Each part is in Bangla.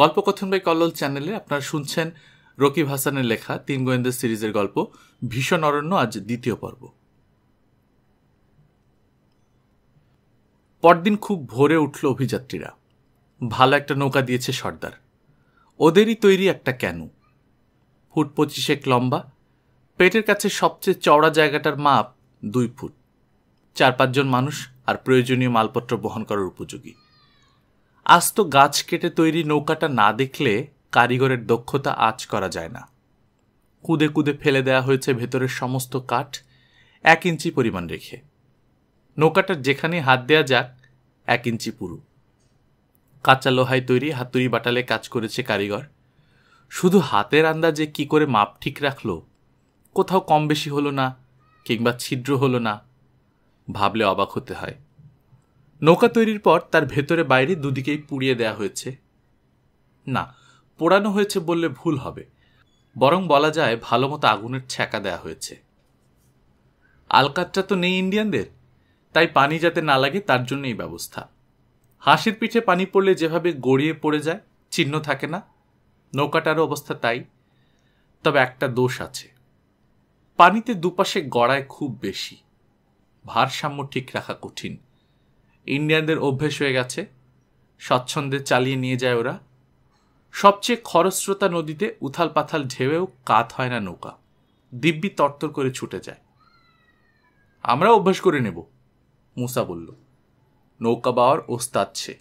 গল্পকথন বাই কল্লোল চ্যানেলে আপনারা শুনছেন রকিব হাসানের লেখা তিন গোয়েন্দা সিরিজের গল্প ভীষণ অরণ্য আজ দ্বিতীয় পর্ব পরদিন খুব ভোরে উঠল অভিযাত্রীরা ভালো একটা নৌকা দিয়েছে সর্দার ওদেরই তৈরি একটা ক্যানু ফুট পঁচিশেক লম্বা পেটের কাছে সবচেয়ে চওড়া জায়গাটার মাপ দুই ফুট চার পাঁচজন মানুষ আর প্রয়োজনীয় মালপত্র বহন করার উপযোগী আস্ত গাছ কেটে তৈরি নৌকাটা না দেখলে কারিগরের দক্ষতা আজ করা যায় না কুদে কুদে ফেলে দেয়া হয়েছে ভেতরের সমস্ত কাঠ এক ইঞ্চি পরিমাণ রেখে নৌকাটার যেখানে হাত দেয়া যাক এক ইঞ্চি পুরু কাঁচা লোহায় তৈরি হাতুড়ি বাটালে কাজ করেছে কারিগর শুধু হাতের আন্দাজে কি করে মাপ ঠিক রাখলো কোথাও কম বেশি হলো না কিংবা ছিদ্র হলো না ভাবলে অবাক হতে হয় নৌকা তৈরির পর তার ভেতরে বাইরে দুদিকেই পুড়িয়ে দেয়া হয়েছে না পোড়ানো হয়েছে বললে ভুল হবে বরং বলা যায় ভালো মতো আগুনের ছ্যাঁকা দেয়া হয়েছে আলকাতটা তো নেই ইন্ডিয়ানদের তাই পানি যাতে না লাগে তার জন্য এই ব্যবস্থা হাসির পিঠে পানি পড়লে যেভাবে গড়িয়ে পড়ে যায় চিহ্ন থাকে না নৌকাটারও অবস্থা তাই তবে একটা দোষ আছে পানিতে দুপাশে গড়ায় খুব বেশি ভারসাম্য ঠিক রাখা কঠিন ইন্ডিয়ানদের অভ্যেস হয়ে গেছে স্বচ্ছন্দে চালিয়ে নিয়ে যায় ওরা সবচেয়ে খরস্রোতা নদীতে উথাল পাথাল ঢেউয়েও কাত হয় না নৌকা দিব্যি তরতর করে ছুটে যায় আমরা অভ্যাস করে নেব মুসা বলল নৌকা বাওয়ার ওস্তাদ সে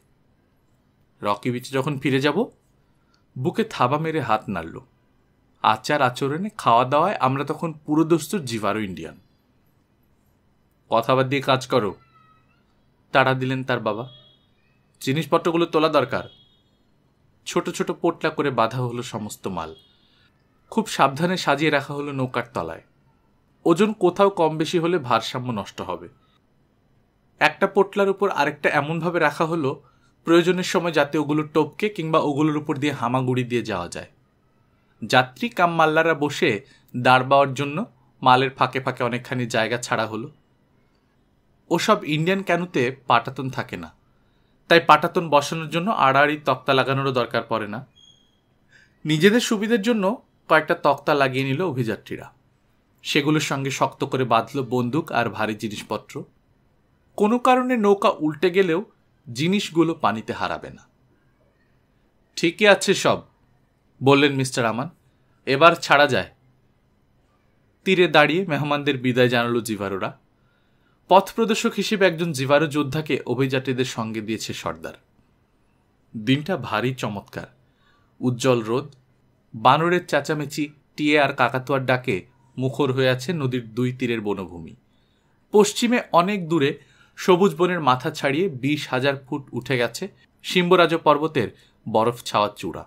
রকি বিচে যখন ফিরে যাব বুকে থাবা মেরে হাত নাড়ল আচার আচরণে খাওয়া দাওয়ায় আমরা তখন পুরোদস্তুর জিভারো ইন্ডিয়ান কথাবার দিয়ে কাজ করো তাড়া দিলেন তার বাবা জিনিসপত্রগুলো তোলা দরকার ছোট ছোট পোটলা করে বাঁধা হলো সমস্ত মাল খুব সাবধানে সাজিয়ে রাখা হলো নৌকার তলায় ওজন কোথাও কম বেশি হলে ভারসাম্য নষ্ট হবে একটা পোটলার উপর আরেকটা এমনভাবে রাখা হলো প্রয়োজনের সময় যাতে ওগুলো টপকে কিংবা ওগুলোর উপর দিয়ে হামাগুড়ি দিয়ে যাওয়া যায় যাত্রী কাম মাল্লারা বসে দাঁড় জন্য মালের ফাঁকে ফাঁকে অনেকখানি জায়গা ছাড়া হলো ওসব ইন্ডিয়ান ক্যানুতে পাটাতন থাকে না তাই পাটাতন বসানোর জন্য আড়াআড়ি তক্তা লাগানোরও দরকার পড়ে না নিজেদের সুবিধের জন্য কয়েকটা তক্তা লাগিয়ে নিল অভিযাত্রীরা সেগুলোর সঙ্গে শক্ত করে বাঁধল বন্দুক আর ভারী জিনিসপত্র কোনো কারণে নৌকা উল্টে গেলেও জিনিসগুলো পানিতে হারাবে না ঠিকই আছে সব বললেন মিস্টার আমান এবার ছাড়া যায় তীরে দাঁড়িয়ে মেহমানদের বিদায় জানালো জিভারোরা পথপ্রদর্শক হিসেবে একজন জীবাণু যোদ্ধাকে অভিযাত্রীদের সঙ্গে দিয়েছে সর্দার দিনটা ভারী চমৎকার উজ্জ্বল রোদ বানরের চেঁচামেচি টিয়ে আর কাকাতুয়ার ডাকে মুখর হয়ে আছে নদীর দুই তীরের বনভূমি পশ্চিমে অনেক দূরে সবুজ বনের মাথা ছাড়িয়ে বিশ হাজার ফুট উঠে গেছে সিম্বরাজ পর্বতের বরফ ছাওয়া চূড়া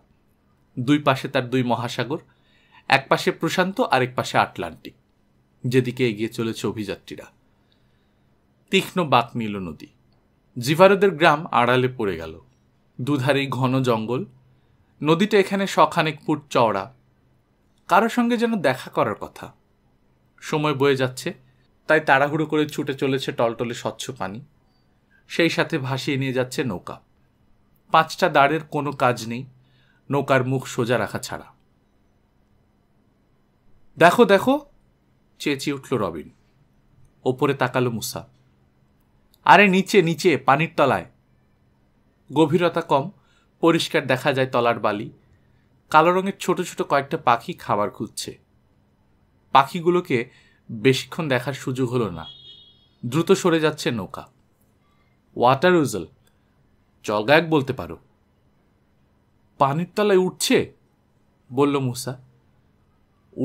দুই পাশে তার দুই মহাসাগর এক পাশে প্রশান্ত আরেক পাশে আটলান্টিক যেদিকে এগিয়ে চলেছে অভিযাত্রীরা তীক্ষ্ণ বাঁক নিল নদী জিভারদের গ্রাম আড়ালে পড়ে গেল দুধারে ঘন জঙ্গল নদীটা এখানে শখানেক ফুট চওড়া কারোর সঙ্গে যেন দেখা করার কথা সময় বয়ে যাচ্ছে তাই তাড়াহুড়ো করে ছুটে চলেছে টলটলে স্বচ্ছ পানি সেই সাথে ভাসিয়ে নিয়ে যাচ্ছে নৌকা পাঁচটা দাঁড়ের কোনো কাজ নেই নৌকার মুখ সোজা রাখা ছাড়া দেখো দেখো চেঁচিয়ে উঠল রবিন ওপরে তাকালো মুসা আরে নিচে নিচে পানির তলায় গভীরতা কম পরিষ্কার দেখা যায় তলার বালি কালো রঙের ছোট ছোট কয়েকটা পাখি খাবার খুঁজছে পাখিগুলোকে বেশিক্ষণ দেখার সুযোগ হলো না দ্রুত সরে যাচ্ছে নৌকা ওয়াটার উজল জলগায়ক বলতে পারো পানির তলায় উঠছে বলল মুসা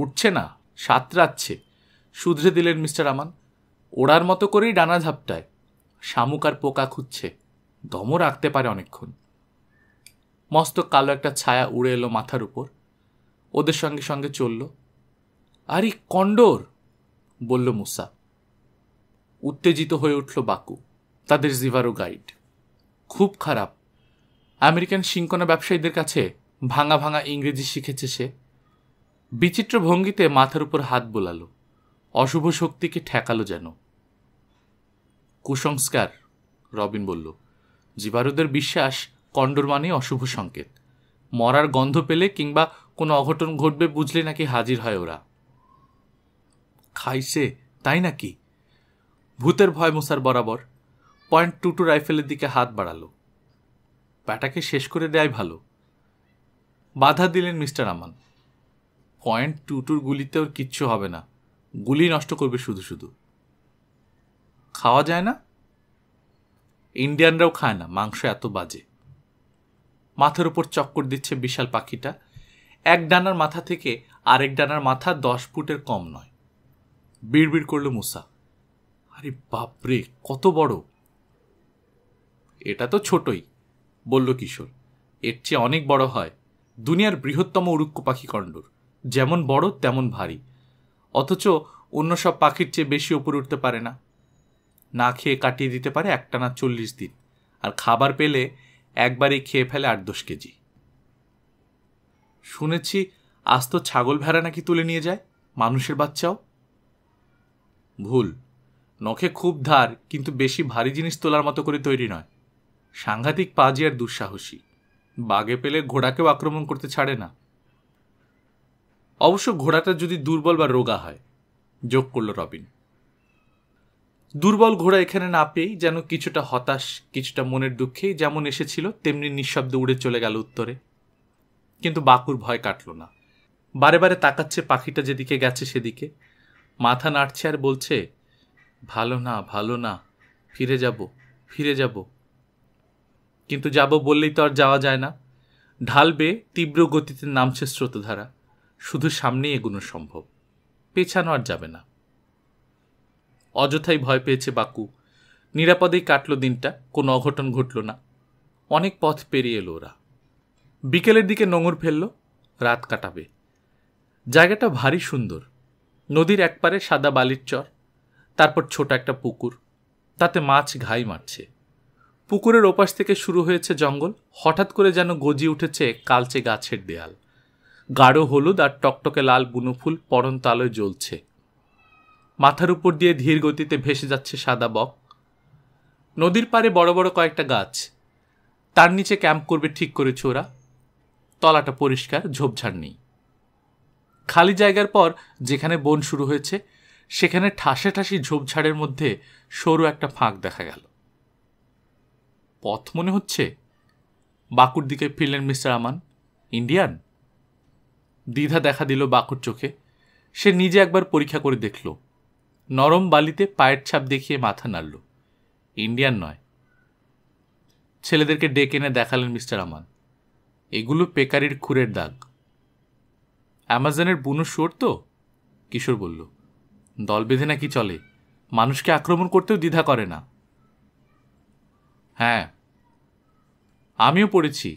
উঠছে না সাঁতরাচ্ছে শুধরে দিলেন মিস্টার আমান ওড়ার মতো করেই ডানা ঝাপটায় শামুক আর পোকা খুঁজছে দমও রাখতে পারে অনেকক্ষণ মস্ত কালো একটা ছায়া উড়ে এলো মাথার উপর ওদের সঙ্গে সঙ্গে চলল আরে কণ্ডর বলল মুসা উত্তেজিত হয়ে উঠল বাকু তাদের জিভারো গাইড খুব খারাপ আমেরিকান শিঙ্কনা ব্যবসায়ীদের কাছে ভাঙা ভাঙা ইংরেজি শিখেছে সে বিচিত্র ভঙ্গিতে মাথার উপর হাত বোলালো অশুভ শক্তিকে ঠেকালো যেন কুসংস্কার রবিন বলল জীবারুদের বিশ্বাস কণ্ডর মানে অশুভ সংকেত মরার গন্ধ পেলে কিংবা কোনো অঘটন ঘটবে বুঝলে নাকি হাজির হয় ওরা খাইছে তাই নাকি ভূতের ভয় মুসার বরাবর পয়েন্ট টু টু রাইফেলের দিকে হাত বাড়ালো প্যাটাকে শেষ করে দেয়াই ভালো বাধা দিলেন মিস্টার আমান পয়েন্ট টু টুর গুলিতে ওর কিচ্ছু হবে না গুলি নষ্ট করবে শুধু শুধু খাওয়া যায় না ইন্ডিয়ানরাও খায় না মাংস এত বাজে মাথার উপর চক্কর দিচ্ছে বিশাল পাখিটা এক ডানার মাথা থেকে আরেক ডানার মাথা দশ ফুটের কম নয় বিড়বিড় করল মুসা আরে বাপরে কত বড় এটা তো ছোটই বলল কিশোর এর চেয়ে অনেক বড় হয় দুনিয়ার বৃহত্তম উরুক্ক পাখি কণ্ডর যেমন বড় তেমন ভারী অথচ অন্য সব পাখির চেয়ে বেশি ওপর উঠতে পারে না না খেয়ে কাটিয়ে দিতে পারে একটানা চল্লিশ দিন আর খাবার পেলে একবারই খেয়ে ফেলে আট দশ কেজি শুনেছি আজ তো ছাগল ভেড়া নাকি তুলে নিয়ে যায় মানুষের বাচ্চাও ভুল নখে খুব ধার কিন্তু বেশি ভারী জিনিস তোলার মতো করে তৈরি নয় সাংঘাতিক পাজি আর দুঃসাহসী বাগে পেলে ঘোড়াকেও আক্রমণ করতে ছাড়ে না অবশ্য ঘোড়াটা যদি দুর্বল বা রোগা হয় যোগ করল রবিন দুর্বল ঘোড়া এখানে না পেয়েই যেন কিছুটা হতাশ কিছুটা মনের দুঃখেই যেমন এসেছিল তেমনি নিঃশব্দে উড়ে চলে গেল উত্তরে কিন্তু বাকুর ভয় কাটল না বারে বারে তাকাচ্ছে পাখিটা যেদিকে গেছে সেদিকে মাথা নাড়ছে আর বলছে ভালো না ভালো না ফিরে যাব ফিরে যাব কিন্তু যাব বললেই তো আর যাওয়া যায় না ঢালবে তীব্র গতিতে নামছে স্রোতধারা শুধু সামনেই এগুনো সম্ভব পেছানো আর যাবে না অযথাই ভয় পেয়েছে বাকু নিরাপদেই কাটল দিনটা কোনো অঘটন ঘটল না অনেক পথ পেরিয়ে এলো ওরা বিকেলের দিকে নোঙর ফেলল রাত কাটাবে জায়গাটা ভারী সুন্দর নদীর একপারে সাদা বালির চর তারপর ছোট একটা পুকুর তাতে মাছ ঘাই মারছে পুকুরের ওপাশ থেকে শুরু হয়েছে জঙ্গল হঠাৎ করে যেন গজি উঠেছে কালচে গাছের দেয়াল গাঢ় হলুদ আর টকটকে লাল বুনো ফুল পরন্ত আলোয় জ্বলছে মাথার উপর দিয়ে ধীর গতিতে ভেসে যাচ্ছে সাদা বক নদীর পারে বড় বড় কয়েকটা গাছ তার নিচে ক্যাম্প করবে ঠিক করে ওরা তলাটা পরিষ্কার ঝোপঝাড় নেই খালি জায়গার পর যেখানে বন শুরু হয়েছে সেখানে ঠাসে ঠাসি ঝোপঝাড়ের মধ্যে সরু একটা ফাঁক দেখা গেল পথ মনে হচ্ছে বাকুর দিকে ফিরলেন মিস্টার আমান ইন্ডিয়ান দ্বিধা দেখা দিল বাকুর চোখে সে নিজে একবার পরীক্ষা করে দেখলো নরম বালিতে পায়ের ছাপ দেখিয়ে মাথা নাড়ল ইন্ডিয়ান নয় ছেলেদেরকে ডেকে এনে দেখালেন মিস্টার আমান এগুলো পেকারির খুরের দাগ অ্যামাজনের বুনো শোর তো কিশোর বলল দল বেঁধে নাকি চলে মানুষকে আক্রমণ করতেও দ্বিধা করে না হ্যাঁ আমিও পড়েছি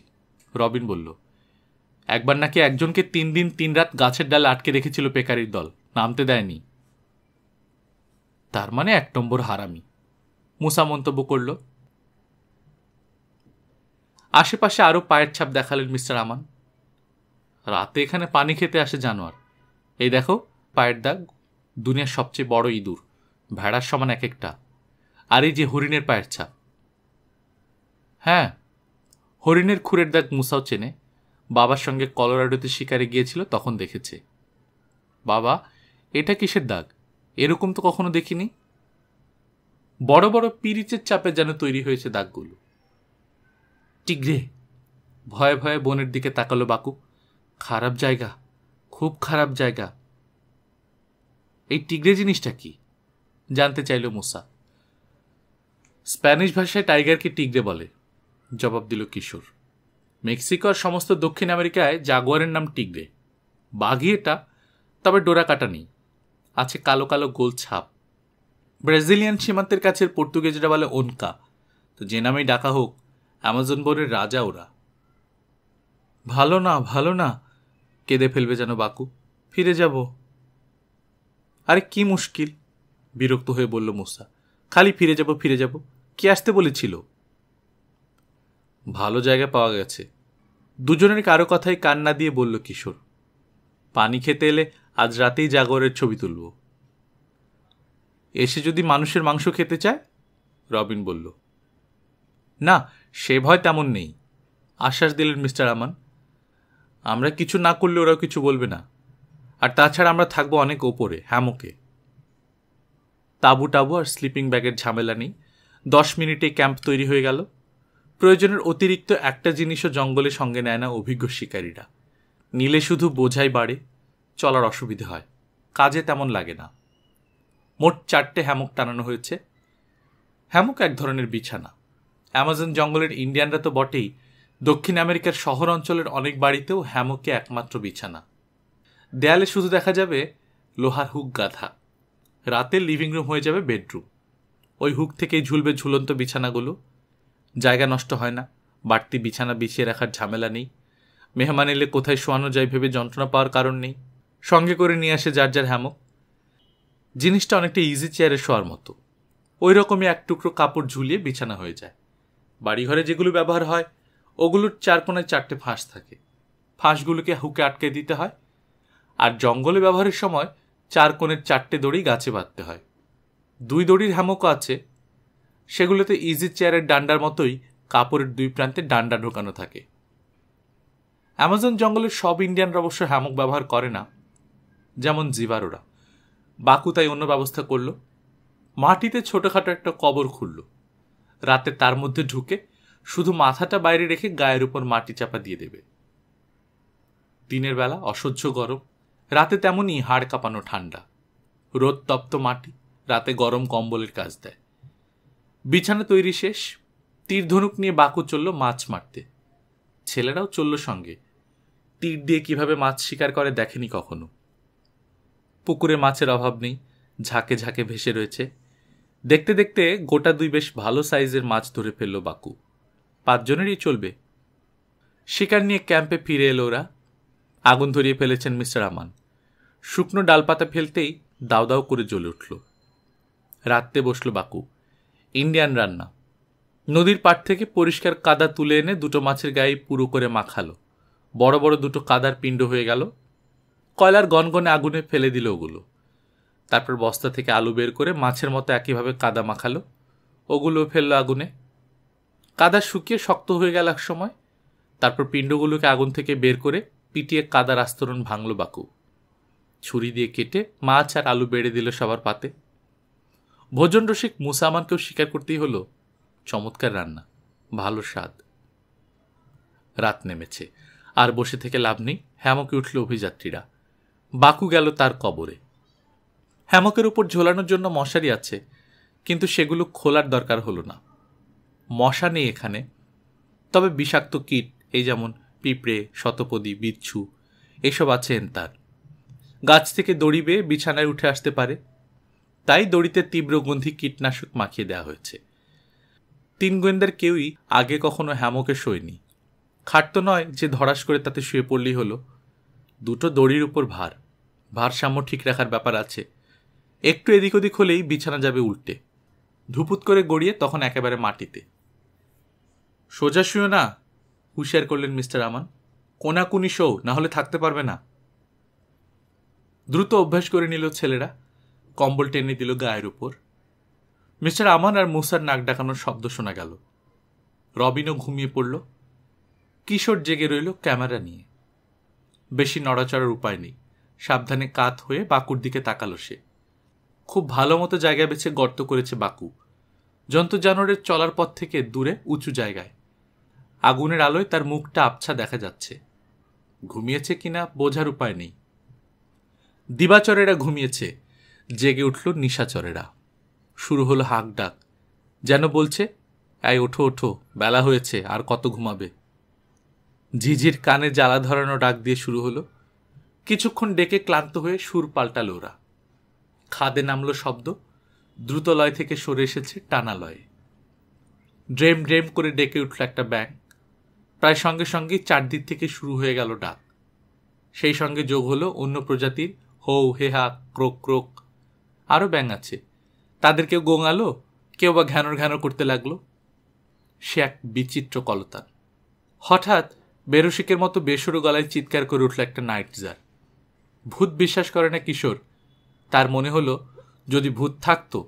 রবিন বলল একবার নাকি একজনকে তিন দিন তিন রাত গাছের ডালে আটকে রেখেছিল পেকারির দল নামতে দেয়নি তার মানে এক নম্বর হারামি মুসা মন্তব্য করল আশেপাশে আরও পায়ের ছাপ দেখালেন মিস্টার আমান রাতে এখানে পানি খেতে আসে জানোয়ার এই দেখো পায়ের দাগ দুনিয়ার সবচেয়ে বড় ইঁদুর ভেড়ার সমান এক একটা আর এই যে হরিণের পায়ের ছাপ হ্যাঁ হরিণের খুরের দাগ মুসাও চেনে বাবার সঙ্গে কলোরাডোতে শিকারে গিয়েছিল তখন দেখেছে বাবা এটা কিসের দাগ এরকম তো কখনো দেখিনি বড় বড় পিরিচের চাপে যেন তৈরি হয়েছে দাগগুলো টিগ্রে ভয়ে ভয়ে বোনের দিকে তাকালো বাকু খারাপ জায়গা খুব খারাপ জায়গা এই টিগ্রে জিনিসটা কি জানতে চাইল মোসা স্প্যানিশ ভাষায় টাইগারকে টিগ্রে বলে জবাব দিল কিশোর মেক্সিকোর সমস্ত দক্ষিণ আমেরিকায় জাগোয়ারের নাম টিগ্রে বাঘি এটা তবে ডোরা কাটা নেই আছে কালো কালো গোল ছাপ ব্রাজিলিয়ান সীমান্তের কাছের পর্তুগিজরা বলে ওনকা তো যে নামেই ডাকা হোক অ্যামাজন বনের রাজা ওরা ভালো না ভালো না কেঁদে ফেলবে যেন বাকু ফিরে যাব আরে কি মুশকিল বিরক্ত হয়ে বলল মুসা খালি ফিরে যাব ফিরে যাব কে আসতে বলেছিল ভালো জায়গা পাওয়া গেছে দুজনের কারো কথাই কান্না দিয়ে বলল কিশোর পানি খেতে এলে আজ রাতেই জাগরের ছবি তুলব এসে যদি মানুষের মাংস খেতে চায় রবিন বলল না সে ভয় তেমন নেই আশ্বাস দিলেন মিস্টার আমান আমরা কিছু না করলে ওরাও কিছু বলবে না আর তাছাড়া আমরা থাকবো অনেক ওপরে হ্যামোকে তাবু টাবু আর স্লিপিং ব্যাগের ঝামেলা নেই দশ মিনিটে ক্যাম্প তৈরি হয়ে গেল প্রয়োজনের অতিরিক্ত একটা জিনিসও জঙ্গলে সঙ্গে নেয় না অভিজ্ঞ শিকারীরা নিলে শুধু বোঝাই বাড়ে চলার অসুবিধে হয় কাজে তেমন লাগে না মোট চারটে হ্যামক টানানো হয়েছে হ্যামক এক ধরনের বিছানা অ্যামাজন জঙ্গলের ইন্ডিয়ানরা তো বটেই দক্ষিণ আমেরিকার শহর অঞ্চলের অনেক বাড়িতেও হ্যামকে একমাত্র বিছানা দেয়ালে শুধু দেখা যাবে লোহার হুক গাথা রাতে লিভিং রুম হয়ে যাবে বেডরুম ওই হুক থেকেই ঝুলবে ঝুলন্ত বিছানাগুলো জায়গা নষ্ট হয় না বাড়তি বিছানা বিছিয়ে রাখার ঝামেলা নেই মেহমান এলে কোথায় শোয়ানো যায় ভেবে যন্ত্রণা পাওয়ার কারণ নেই সঙ্গে করে নিয়ে আসে যার যার হ্যামক জিনিসটা অনেকটা ইজি চেয়ারে শোয়ার মতো ওই রকমই এক টুকরো কাপড় ঝুলিয়ে বিছানা হয়ে যায় বাড়িঘরে যেগুলো ব্যবহার হয় ওগুলোর চার কোনায় চারটে ফাঁস থাকে ফাঁসগুলোকে হুকে আটকে দিতে হয় আর জঙ্গলে ব্যবহারের সময় চার কোণের চারটে দড়ি গাছে বাঁধতে হয় দুই দড়ির হ্যামকও আছে সেগুলোতে ইজি চেয়ারের ডান্ডার মতোই কাপড়ের দুই প্রান্তে ডান্ডা ঢোকানো থাকে অ্যামাজন জঙ্গলের সব ইন্ডিয়ানরা অবশ্য হ্যামক ব্যবহার করে না যেমন জীবারোরা বাকু তাই অন্য ব্যবস্থা করল মাটিতে ছোটখাটো একটা কবর খুলল রাতে তার মধ্যে ঢুকে শুধু মাথাটা বাইরে রেখে গায়ের উপর মাটি চাপা দিয়ে দেবে দিনের বেলা অসহ্য গরম রাতে তেমনই হাড় কাঁপানো ঠান্ডা রোদ তপ্ত মাটি রাতে গরম কম্বলের কাজ দেয় বিছানা তৈরি শেষ তীর ধনুক নিয়ে বাকু চলল মাছ মারতে ছেলেরাও চলল সঙ্গে তীর দিয়ে কিভাবে মাছ শিকার করে দেখেনি কখনো পুকুরে মাছের অভাব নেই ঝাঁকে ঝাঁকে ভেসে রয়েছে দেখতে দেখতে গোটা দুই বেশ ভালো সাইজের মাছ ধরে ফেলল বাকু পাঁচজনেরই চলবে শিকার নিয়ে ক্যাম্পে ফিরে এলো ওরা আগুন ধরিয়ে ফেলেছেন মিস্টার আমান শুকনো ডালপাতা ফেলতেই দাও দাও করে জ্বলে উঠল রাত্রে বসল বাকু ইন্ডিয়ান রান্না নদীর পাড় থেকে পরিষ্কার কাদা তুলে এনে দুটো মাছের গায়ে পুরো করে মাখালো বড় বড় দুটো কাদার পিণ্ড হয়ে গেল কয়লার গনগনে আগুনে ফেলে দিল ওগুলো তারপর বস্তা থেকে আলু বের করে মাছের মতো একইভাবে কাদা মাখালো ওগুলো ফেললো আগুনে কাদা শুকিয়ে শক্ত হয়ে গেল এক সময় তারপর পিণ্ডগুলোকে আগুন থেকে বের করে পিটিয়ে কাদার আস্তরণ ভাঙল বাকু ছুরি দিয়ে কেটে মাছ আর আলু বেড়ে দিল সবার পাতে ভোজন রসিক মুসামানকেও স্বীকার করতেই হলো চমৎকার রান্না ভালো স্বাদ রাত নেমেছে আর বসে থেকে লাভ নেই হ্যামকে উঠল অভিযাত্রীরা বাকু গেল তার কবরে হ্যামকের উপর ঝোলানোর জন্য মশারি আছে কিন্তু সেগুলো খোলার দরকার হলো না মশা নেই এখানে তবে বিষাক্ত কীট এই যেমন পিঁপড়ে শতপদী বিচ্ছু এসব আছে তার গাছ থেকে দড়ি বেয়ে বিছানায় উঠে আসতে পারে তাই দড়িতে তীব্রগন্ধি কীটনাশক মাখিয়ে দেওয়া হয়েছে তিন গোয়েন্দার কেউই আগে কখনো হ্যামকে শোয়নি খাট তো নয় যে ধরাস করে তাতে শুয়ে পড়লেই হলো দুটো দড়ির উপর ভার ভারসাম্য ঠিক রাখার ব্যাপার আছে একটু এদিক ওদিক হলেই বিছানা যাবে উল্টে ধুপুত করে গড়িয়ে তখন একেবারে মাটিতে সোজা শুয়ো না হুঁশিয়ার করলেন মিস্টার আমান কোনাকুনি শো না হলে থাকতে পারবে না দ্রুত অভ্যাস করে নিল ছেলেরা কম্বল টেনে দিল গায়ের উপর মিস্টার আমান আর মুসার নাক ডাকানোর শব্দ শোনা গেল রবিনও ঘুমিয়ে পড়ল কিশোর জেগে রইল ক্যামেরা নিয়ে বেশি নড়াচড়ার উপায় নেই সাবধানে কাত হয়ে বাকুর দিকে তাকালো সে খুব ভালো মতো জায়গা বেছে গর্ত করেছে বাকু জন্তু জানোয়ারের চলার পথ থেকে দূরে উঁচু জায়গায় আগুনের আলোয় তার মুখটা আবছা দেখা যাচ্ছে ঘুমিয়েছে কিনা বোঝার উপায় নেই দিবাচরেরা ঘুমিয়েছে জেগে উঠল নিশাচরেরা শুরু হলো হাঁক ডাক যেন বলছে এই ওঠো ওঠো বেলা হয়েছে আর কত ঘুমাবে ঝিঝির কানে জ্বালা ধরানো ডাক দিয়ে শুরু হলো কিছুক্ষণ ডেকে ক্লান্ত হয়ে সুর পাল্টাল ওরা খাদে নামল শব্দ দ্রুতলয় থেকে সরে এসেছে টানালয়ে ড্রেম ড্রেম করে ডেকে উঠল একটা ব্যাং প্রায় সঙ্গে সঙ্গে চারদিক থেকে শুরু হয়ে গেল ডাক সেই সঙ্গে যোগ হলো অন্য প্রজাতির হৌ হেহা ক্রোক ক্রোক আরও ব্যাং আছে তাদের কেউ গোঙালো কেউ বা ঘ্যানর ঘ্যানর করতে লাগলো সে এক বিচিত্র কলতান হঠাৎ বেরসিকের মতো বেসুরো গলায় চিৎকার করে উঠল একটা নাইটজার ভূত বিশ্বাস করে না কিশোর তার মনে হলো যদি ভূত থাকতো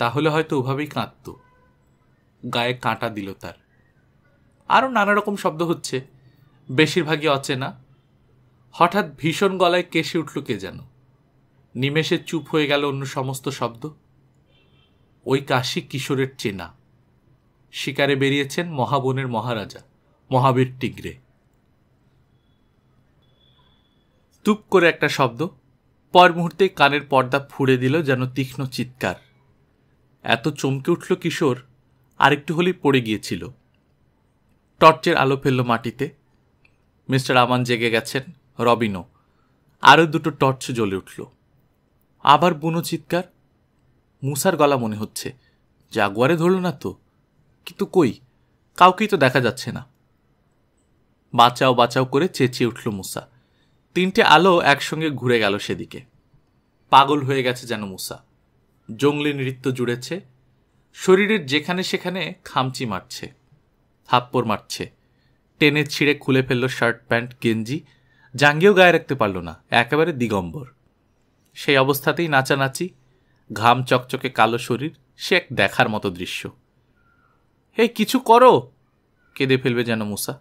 তাহলে হয়তো ওভাবেই কাঁদত গায়ে কাঁটা দিল তার আরও নানা রকম শব্দ হচ্ছে বেশিরভাগই অচেনা হঠাৎ ভীষণ গলায় কেশে উঠল কে যেন নিমেষে চুপ হয়ে গেল অন্য সমস্ত শব্দ ওই কাশি কিশোরের চেনা শিকারে বেরিয়েছেন মহাবনের মহারাজা মহাবীর টিগ্রে তুপ করে একটা শব্দ পর মুহূর্তে কানের পর্দা ফুড়ে দিল যেন তীক্ষ্ণ চিৎকার এত চমকে উঠল কিশোর আরেকটু হলেই পড়ে গিয়েছিল টর্চের আলো ফেলল মাটিতে মিস্টার আমান জেগে গেছেন রবিনও আরও দুটো টর্চ জ্বলে উঠল আবার বুনো চিৎকার মুসার গলা মনে হচ্ছে জাগুয়ারে ধরল না তো কিন্তু কই কাউকেই তো দেখা যাচ্ছে না বাঁচাও বাঁচাও করে চেঁচিয়ে উঠল মুসা তিনটে আলো একসঙ্গে ঘুরে গেল সেদিকে পাগল হয়ে গেছে যেন মুসা জঙ্গলি নৃত্য জুড়েছে শরীরের যেখানে সেখানে খামচি মারছে থাপ্পড় মারছে টেনে ছিঁড়ে খুলে ফেললো শার্ট প্যান্ট গেঞ্জি জাঙ্গিও গায়ে রাখতে পারল না একেবারে দিগম্বর সেই অবস্থাতেই নাচানাচি ঘাম চকচকে কালো শরীর সে এক দেখার মতো দৃশ্য হে কিছু করো কেঁদে ফেলবে যেন মুসা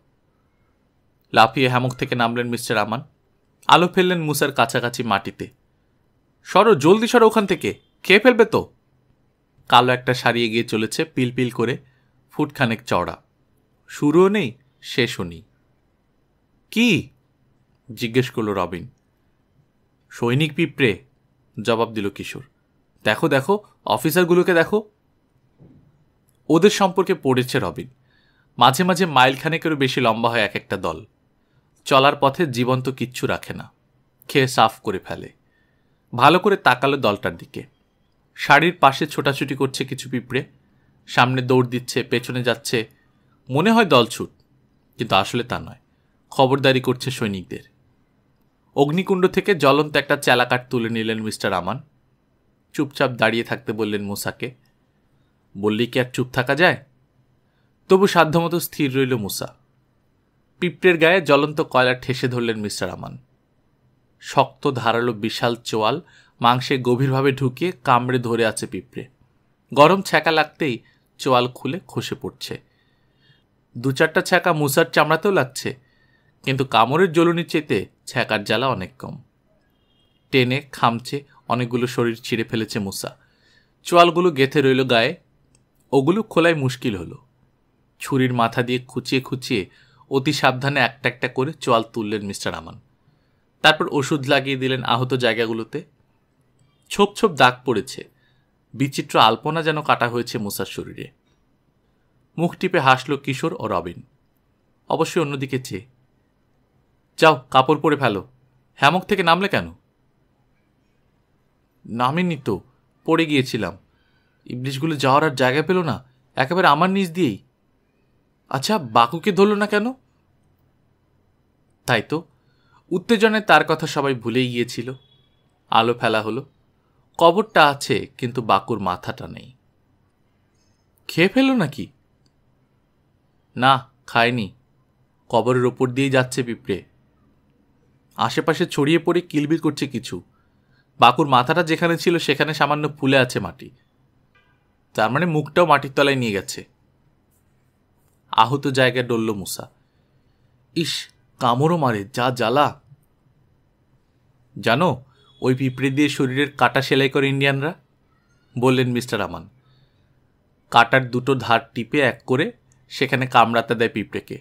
লাফিয়ে হ্যামক থেকে নামলেন মিস্টার আমান আলো ফেললেন মুসার কাছাকাছি মাটিতে সরো জলদি সরো ওখান থেকে খেয়ে ফেলবে তো কালো একটা সারিয়ে গিয়ে চলেছে পিলপিল করে ফুটখানেক চওড়া শুরুও নেই শেষও নেই কি জিজ্ঞেস করলো রবিন সৈনিক পিঁপড়ে জবাব দিল কিশোর দেখো দেখো অফিসারগুলোকে দেখো ওদের সম্পর্কে পড়েছে রবিন মাঝে মাঝে মাইল খানেকেরও বেশি লম্বা হয় এক একটা দল চলার পথে জীবন্ত কিচ্ছু রাখে না খেয়ে সাফ করে ফেলে ভালো করে তাকালো দলটার দিকে শাড়ির পাশে ছোটাছুটি করছে কিছু পিঁপড়ে সামনে দৌড় দিচ্ছে পেছনে যাচ্ছে মনে হয় দলছুট কিন্তু আসলে তা নয় খবরদারি করছে সৈনিকদের অগ্নিকুণ্ড থেকে জ্বলন্ত একটা চালাকাঠ তুলে নিলেন মিস্টার আমান চুপচাপ দাঁড়িয়ে থাকতে বললেন মুসাকে বললি কি আর চুপ থাকা যায় তবু সাধ্যমতো স্থির রইল মুসা পিঁপড়ের গায়ে জ্বলন্ত কয়লা ঠেসে ধরলেন মিস্টার আমান শক্ত ধারালো বিশাল চোয়াল মাংসে গভীরভাবে ঢুকিয়ে কামড়ে ধরে আছে পিঁপড়ে গরম ছ্যাঁকা লাগতেই চোয়াল খুলে খসে পড়ছে দু চারটা ছ্যাঁকা মুসার চামড়াতেও লাগছে কিন্তু কামড়ের জ্বলুনির চেতে ছ্যাঁকার জ্বালা অনেক কম টেনে খামচে অনেকগুলো শরীর ছিঁড়ে ফেলেছে মুসা চোয়ালগুলো গেথে রইল গায়ে ওগুলো খোলাই মুশকিল হলো ছুরির মাথা দিয়ে খুঁচিয়ে খুঁচিয়ে অতি সাবধানে একটা একটা করে চোয়াল তুললেন মিস্টার আমান তারপর ওষুধ লাগিয়ে দিলেন আহত জায়গাগুলোতে ছোপ ছোপ দাগ পড়েছে বিচিত্র আলপনা যেন কাটা হয়েছে মুসার শরীরে মুখ টিপে হাসল কিশোর ও রবিন অবশ্যই অন্যদিকে চেয়ে যাও কাপড় পরে ফেলো হ্যামক থেকে নামলে কেন নামেনি তো পড়ে গিয়েছিলাম ইবলিশগুলো যাওয়ার আর জায়গা পেল না একেবারে আমার নিজ দিয়েই আচ্ছা বাকুকে ধরল না কেন তাই তো উত্তেজনায় তার কথা সবাই ভুলেই গিয়েছিল আলো ফেলা হলো কবরটা আছে কিন্তু বাকুর মাথাটা নেই খেয়ে ফেল নাকি না খায়নি কবরের ওপর দিয়েই যাচ্ছে পিঁপড়ে আশেপাশে ছড়িয়ে পড়ে কিলবিল করছে কিছু বাকুর মাথাটা যেখানে ছিল সেখানে সামান্য ফুলে আছে মাটি তার মানে মুখটাও মাটির তলায় নিয়ে গেছে আহত জায়গায় ডলল মুসা ইস কামড়ও মারে যা জ্বালা জানো ওই পিঁপড়ে দিয়ে শরীরের কাটা সেলাই করে ইন্ডিয়ানরা বললেন মিস্টার আমান কাটার দুটো ধার টিপে এক করে সেখানে কামড়াতে দেয় পিঁপড়েকে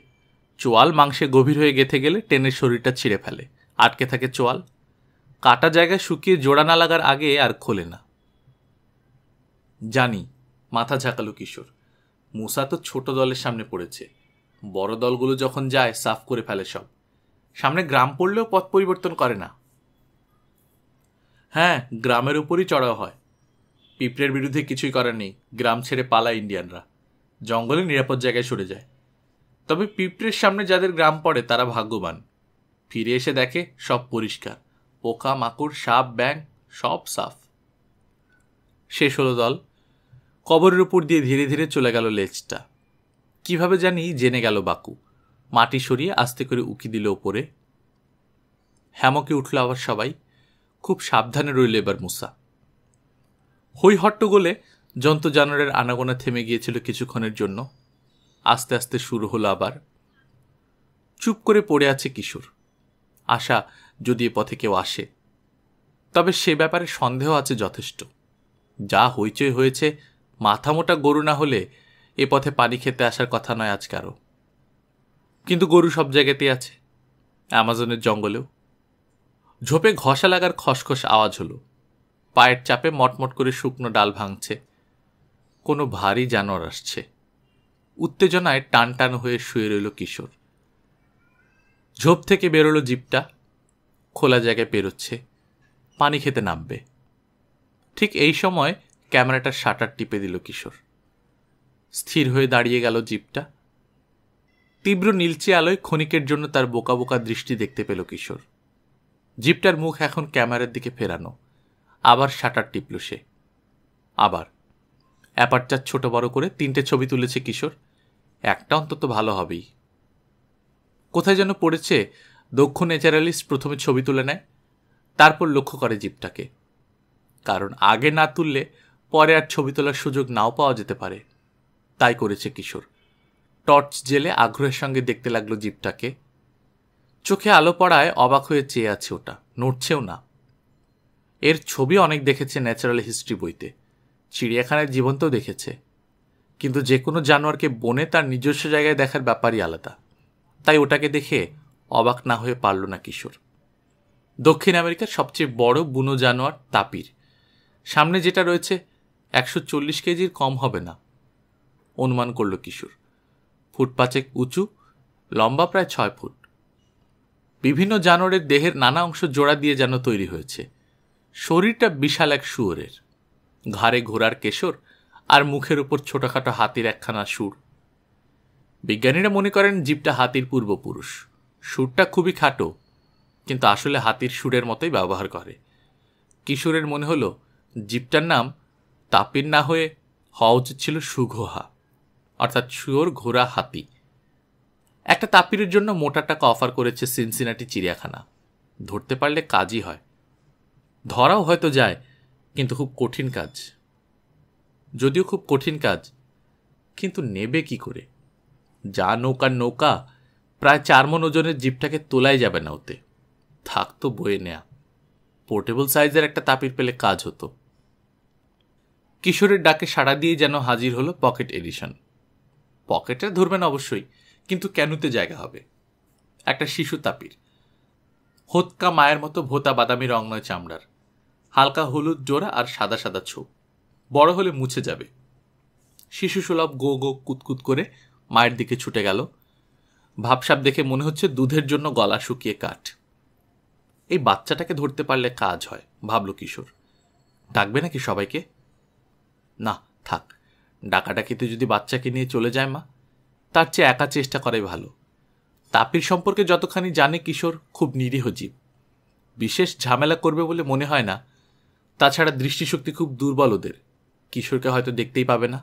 চোয়াল মাংসে গভীর হয়ে গেথে গেলে টেনের শরীরটা ছিঁড়ে ফেলে আটকে থাকে চোয়াল কাটা জায়গায় শুকিয়ে জোড়া না লাগার আগে আর খোলে না জানি মাথা ঝাঁকালো কিশোর মুসা তো ছোট দলের সামনে পড়েছে বড় দলগুলো যখন যায় সাফ করে ফেলে সব সামনে গ্রাম পড়লেও পথ পরিবর্তন করে না হ্যাঁ গ্রামের উপরই চড়াও হয় পিঁপড়ের বিরুদ্ধে কিছুই করার নেই গ্রাম ছেড়ে পালায় ইন্ডিয়ানরা জঙ্গলে নিরাপদ জায়গায় সরে যায় তবে পিঁপড়ের সামনে যাদের গ্রাম পড়ে তারা ভাগ্যবান ফিরে এসে দেখে সব পরিষ্কার পোকা মাকড় সাপ ব্যাং সব সাফ শেষ হলো দল কবরের উপর দিয়ে ধীরে ধীরে চলে গেল লেজটা কিভাবে জানি জেনে গেল বাকু মাটি সরিয়ে আস্তে করে উকি দিল ওপরে হ্যামকে উঠল আবার সবাই খুব সাবধানে রইল এবার মুসা হৈ হট্টগোলে জন্তু জানোয়ারের আনাগোনা থেমে গিয়েছিল কিছুক্ষণের জন্য আস্তে আস্তে শুরু হলো আবার চুপ করে পড়ে আছে কিশোর আশা যদি এ পথে কেউ আসে তবে সে ব্যাপারে সন্দেহ আছে যথেষ্ট যা হইচই হয়েছে মাথা মোটা গরু না হলে এ পথে পানি খেতে আসার কথা নয় আজ কারো কিন্তু গরু সব জায়গাতেই আছে অ্যামাজনের জঙ্গলেও ঝোপে ঘষা লাগার খসখস আওয়াজ হলো পায়ের চাপে মটমট করে শুকনো ডাল ভাঙছে কোনো ভারী জানোয়ার আসছে উত্তেজনায় টান টান হয়ে শুয়ে রইল কিশোর ঝোপ থেকে বেরোলো জিপটা খোলা জায়গায় পেরোচ্ছে পানি খেতে নামবে ঠিক এই সময় ক্যামেরাটার শাটার টিপে দিল কিশোর স্থির হয়ে দাঁড়িয়ে গেল জিপটা তীব্র নীলচে আলোয় ক্ষণিকের জন্য তার বোকা বোকা দৃষ্টি দেখতে পেল কিশোর জিপটার মুখ এখন ক্যামেরার দিকে ফেরানো আবার শাটার টিপল সে আবার অ্যাপারচার ছোট বড় করে তিনটে ছবি তুলেছে কিশোর একটা অন্তত ভালো হবেই কোথায় যেন পড়েছে দক্ষ নেচারালিস্ট প্রথমে ছবি তুলে নেয় তারপর লক্ষ্য করে জিপটাকে কারণ আগে না তুললে পরে আর ছবি তোলার সুযোগ নাও পাওয়া যেতে পারে তাই করেছে কিশোর টর্চ জেলে আগ্রহের সঙ্গে দেখতে লাগলো জিপটাকে চোখে আলো পড়ায় অবাক হয়ে চেয়ে আছে ওটা নড়ছেও না এর ছবি অনেক দেখেছে ন্যাচারাল হিস্ট্রি বইতে চিড়িয়াখানায় জীবন্ত দেখেছে কিন্তু যে কোনো জানোয়ারকে বনে তার নিজস্ব জায়গায় দেখার ব্যাপারই আলাদা তাই ওটাকে দেখে অবাক না হয়ে পারল না কিশোর দক্ষিণ আমেরিকার সবচেয়ে বড় বুনো জানোয়ার তাপির সামনে যেটা রয়েছে একশো চল্লিশ কেজির কম হবে না অনুমান করল কিশোর ফুট উঁচু লম্বা প্রায় ছয় ফুট বিভিন্ন জানোয়ারের দেহের নানা অংশ জোড়া দিয়ে যেন তৈরি হয়েছে শরীরটা বিশাল এক শুয়োরের ঘাড়ে ঘোড়ার কেশর আর মুখের উপর ছোটোখাটো হাতির একখানা সুর বিজ্ঞানীরা মনে করেন জীবটা হাতির পূর্বপুরুষ সুরটা খুবই খাটো কিন্তু আসলে হাতির সুরের মতোই ব্যবহার করে কিশোরের মনে হলো জীবটার নাম তাপির না হয়ে হওয়া উচিত ছিল সুঘোহা অর্থাৎ শুয়োর ঘোড়া হাতি একটা তাপিরের জন্য মোটা টাকা অফার করেছে সিনসিনাটি চিড়িয়াখানা ধরতে পারলে কাজই হয় ধরাও হয়তো যায় কিন্তু খুব কঠিন কাজ যদিও খুব কঠিন কাজ কিন্তু নেবে কি করে যা নৌকার নৌকা প্রায় চার মন ওজনের জিপটাকে তোলাই যাবে না ওতে থাকতো বয়ে নেয়া পোর্টেবল সাইজের একটা তাপির পেলে কাজ হতো কিশোরের ডাকে সাড়া দিয়ে যেন হাজির হলো পকেট এডিশন পকেটে ধরবেন অবশ্যই কিন্তু কেনতে জায়গা হবে একটা শিশু তাপির হোতকা মায়ের মতো ভোতা বাদামি রং নয় চামড়ার হালকা হলুদ জোড়া আর সাদা সাদা ছোপ বড় হলে মুছে যাবে শিশু সুলভ গো গো কুতকুত করে মায়ের দিকে ছুটে গেল ভাবসাপ দেখে মনে হচ্ছে দুধের জন্য গলা শুকিয়ে কাঠ এই বাচ্চাটাকে ধরতে পারলে কাজ হয় ভাবল কিশোর ডাকবে নাকি সবাইকে না থাক ডাকাডাকিতে যদি বাচ্চাকে নিয়ে চলে যায় মা তার চেয়ে একা চেষ্টা করাই ভালো তাপির সম্পর্কে যতখানি জানে কিশোর খুব নিরীহ জীব বিশেষ ঝামেলা করবে বলে মনে হয় না তাছাড়া দৃষ্টিশক্তি খুব দুর্বল ওদের কিশোরকে হয়তো দেখতেই পাবে না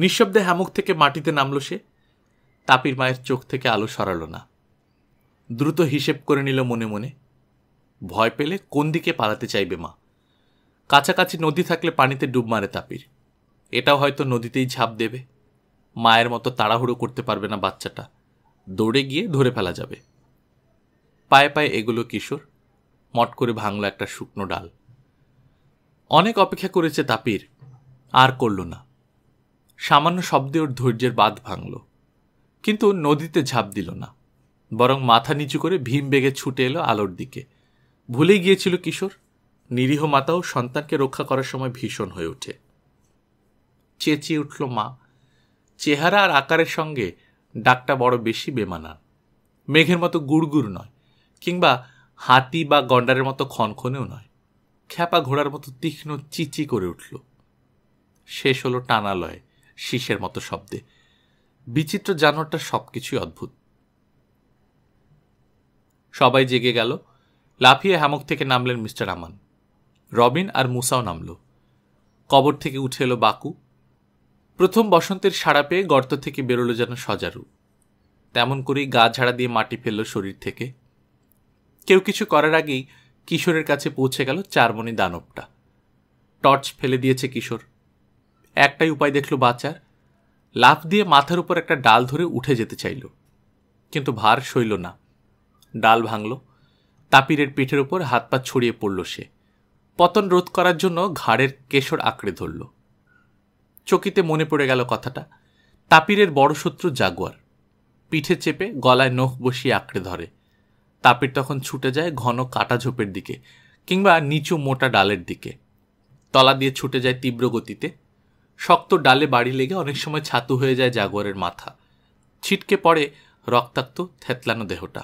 নিঃশব্দে হ্যামুক থেকে মাটিতে নামল সে তাপির মায়ের চোখ থেকে আলো সরালো না দ্রুত হিসেব করে নিল মনে মনে ভয় পেলে কোন দিকে পালাতে চাইবে মা কাছাকাছি নদী থাকলে পানিতে ডুব মারে তাপির এটাও হয়তো নদীতেই ঝাঁপ দেবে মায়ের মতো তাড়াহুড়ো করতে পারবে না বাচ্চাটা দৌড়ে গিয়ে ধরে ফেলা যাবে পায়ে পায়ে এগুলো কিশোর মট করে ভাঙল একটা শুকনো ডাল অনেক অপেক্ষা করেছে তাপির আর করল না সামান্য শব্দে ওর ধৈর্যের বাঁধ ভাঙল কিন্তু নদীতে ঝাঁপ দিল না বরং মাথা নিচু করে ভীম বেগে ছুটে এলো আলোর দিকে ভুলে গিয়েছিল কিশোর নিরীহ মাতাও সন্তানকে রক্ষা করার সময় ভীষণ হয়ে ওঠে চেঁচিয়ে উঠল মা চেহারা আর আকারের সঙ্গে ডাকটা বড় বেশি বেমানা মেঘের মতো গুড়গুড় নয় কিংবা হাতি বা গন্ডারের মতো ক্ষণক্ষণেও নয় খ্যাপা ঘোড়ার মতো তীক্ষ্ণ চিচি করে উঠল শেষ হলো টানালয় শীষের মতো শব্দে বিচিত্র জানোয়ারটা সব কিছুই অদ্ভুত সবাই জেগে গেল লাফিয়ে হ্যামক থেকে নামলেন মিস্টার আমান রবিন আর মুসাও নামল কবর থেকে উঠে এলো বাকু প্রথম বসন্তের সাড়া পেয়ে গর্ত থেকে বেরোলো যেন সজারু তেমন করেই গা ঝাড়া দিয়ে মাটি ফেলল শরীর থেকে কেউ কিছু করার আগেই কিশোরের কাছে পৌঁছে গেল চারমণি দানবটা টর্চ ফেলে দিয়েছে কিশোর একটাই উপায় দেখল বাচ্চার লাফ দিয়ে মাথার উপর একটা ডাল ধরে উঠে যেতে চাইল কিন্তু ভার সইল না ডাল ভাঙল তাপিরের পিঠের ওপর হাত পা ছড়িয়ে পড়ল সে পতন রোধ করার জন্য ঘাড়ের কেশর আঁকড়ে ধরল চকিতে মনে পড়ে গেল কথাটা তাপিরের বড় শত্রু জাগুয়ার পিঠে চেপে গলায় নখ বসিয়ে আঁকড়ে ধরে তাপির তখন ছুটে যায় ঘন কাটা ঝোপের দিকে কিংবা নিচু মোটা ডালের দিকে তলা দিয়ে ছুটে যায় তীব্র গতিতে শক্ত ডালে বাড়ি লেগে অনেক সময় ছাতু হয়ে যায় জাগরের মাথা ছিটকে পড়ে রক্তাক্ত থেতলানো দেহটা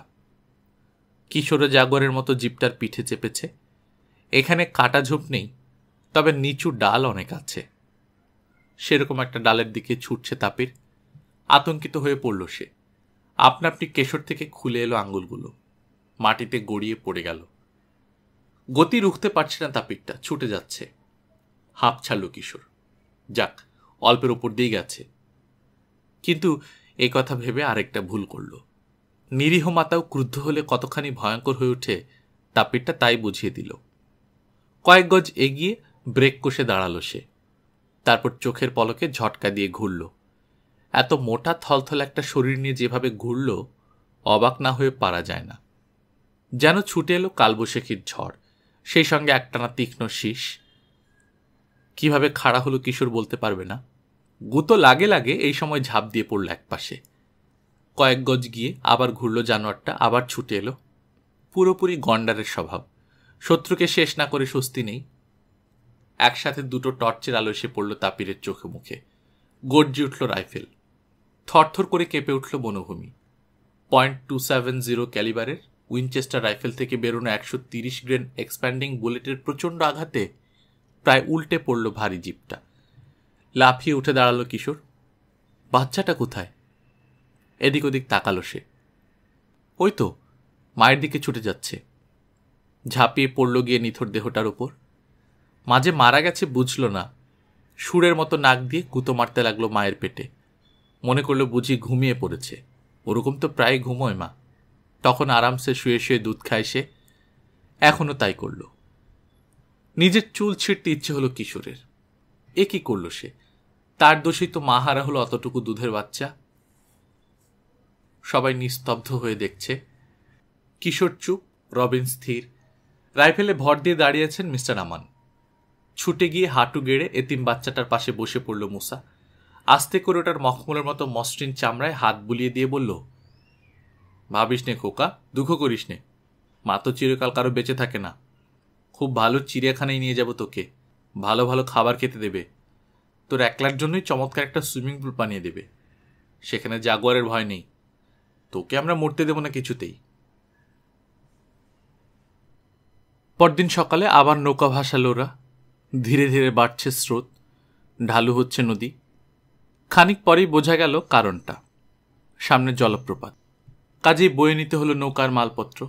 কিশোরে জাগরের মতো জিপটার পিঠে চেপেছে এখানে কাটা ঝোপ নেই তবে নিচু ডাল অনেক আছে সেরকম একটা ডালের দিকে ছুটছে তাপির আতঙ্কিত হয়ে পড়ল সে আপনাপনি কেশর থেকে খুলে এলো আঙ্গুলগুলো মাটিতে গড়িয়ে পড়ে গেল গতি রুখতে পারছে না তাপিরটা ছুটে যাচ্ছে হাঁপ ছাড়ল কিশোর যাক অল্পের ওপর দিয়ে গেছে কিন্তু এ কথা ভেবে আরেকটা ভুল করল নিরীহ মাতাও ক্রুদ্ধ হলে কতখানি ভয়ঙ্কর হয়ে ওঠে তাপিরটা তাই বুঝিয়ে দিল কয়েক গজ এগিয়ে ব্রেক কষে দাঁড়ালো সে তারপর চোখের পলকে ঝটকা দিয়ে ঘুরল এত মোটা থলথল একটা শরীর নিয়ে যেভাবে ঘুরল অবাক না হয়ে পারা যায় না যেন ছুটে এলো কালবৈশাখীর ঝড় সেই সঙ্গে একটানা তীক্ষ্ণ শীষ কিভাবে খাড়া হলো কিশোর বলতে পারবে না গুতো লাগে লাগে এই সময় ঝাঁপ দিয়ে পড়ল একপাশে কয়েক গজ গিয়ে আবার ঘুরল জানোয়ারটা আবার ছুটে এলো পুরোপুরি গন্ডারের স্বভাব শত্রুকে শেষ না করে স্বস্তি নেই একসাথে দুটো টর্চের আলো এসে পড়ল তাপিরের চোখে মুখে গর্জে উঠল রাইফেল থরথর করে কেঁপে উঠল বনভূমি পয়েন্ট টু সেভেন জিরো ক্যালিবারের উইনচেস্টার রাইফেল থেকে বেরোনো একশো তিরিশ গ্রেন এক্সপ্যান্ডিং বুলেটের প্রচণ্ড আঘাতে প্রায় উল্টে পড়ল ভারী জিপটা লাফিয়ে উঠে দাঁড়ালো কিশোর বাচ্চাটা কোথায় এদিক ওদিক তাকালো সে ওই তো মায়ের দিকে ছুটে যাচ্ছে ঝাঁপিয়ে পড়ল গিয়ে নিথর দেহটার উপর মাঝে মারা গেছে বুঝল না সুরের মতো নাক দিয়ে কুতো মারতে লাগলো মায়ের পেটে মনে করলো বুঝি ঘুমিয়ে পড়েছে ওরকম তো প্রায় ঘুমোয় মা তখন আরামসে শুয়ে শুয়ে দুধ খায় সে এখনও তাই করল নিজের চুল ছিঁড়তে ইচ্ছে হলো কিশোরের এ কি করল সে তার দোষেই তো মা হারা হলো অতটুকু দুধের বাচ্চা সবাই নিস্তব্ধ হয়ে দেখছে কিশোর চুপ রবিন স্থির রাইফেলে ভর দিয়ে দাঁড়িয়েছেন মিস্টার আমান ছুটে গিয়ে হাঁটু গেড়ে এতিম বাচ্চাটার পাশে বসে পড়ল মুসা আস্তে করে ওটার মখমলের মতো মসৃণ চামড়ায় হাত বুলিয়ে দিয়ে বলল ভাবিস নে খোকা দুঃখ করিস নে মা তো চিরকাল কারো বেঁচে থাকে না খুব ভালো চিড়িয়াখানায় নিয়ে যাব তোকে ভালো ভালো খাবার খেতে দেবে তোর একলার জন্যই চমৎকার একটা সুইমিং পুল বানিয়ে দেবে সেখানে জাগোয়ারের ভয় নেই তোকে আমরা মরতে দেবো না কিছুতেই পরদিন সকালে আবার নৌকা ভাসাল ওরা ধীরে ধীরে বাড়ছে স্রোত ঢালু হচ্ছে নদী খানিক পরেই বোঝা গেল কারণটা সামনে জলপ্রপাত কাজেই বয়ে নিতে হলো নৌকার মালপত্র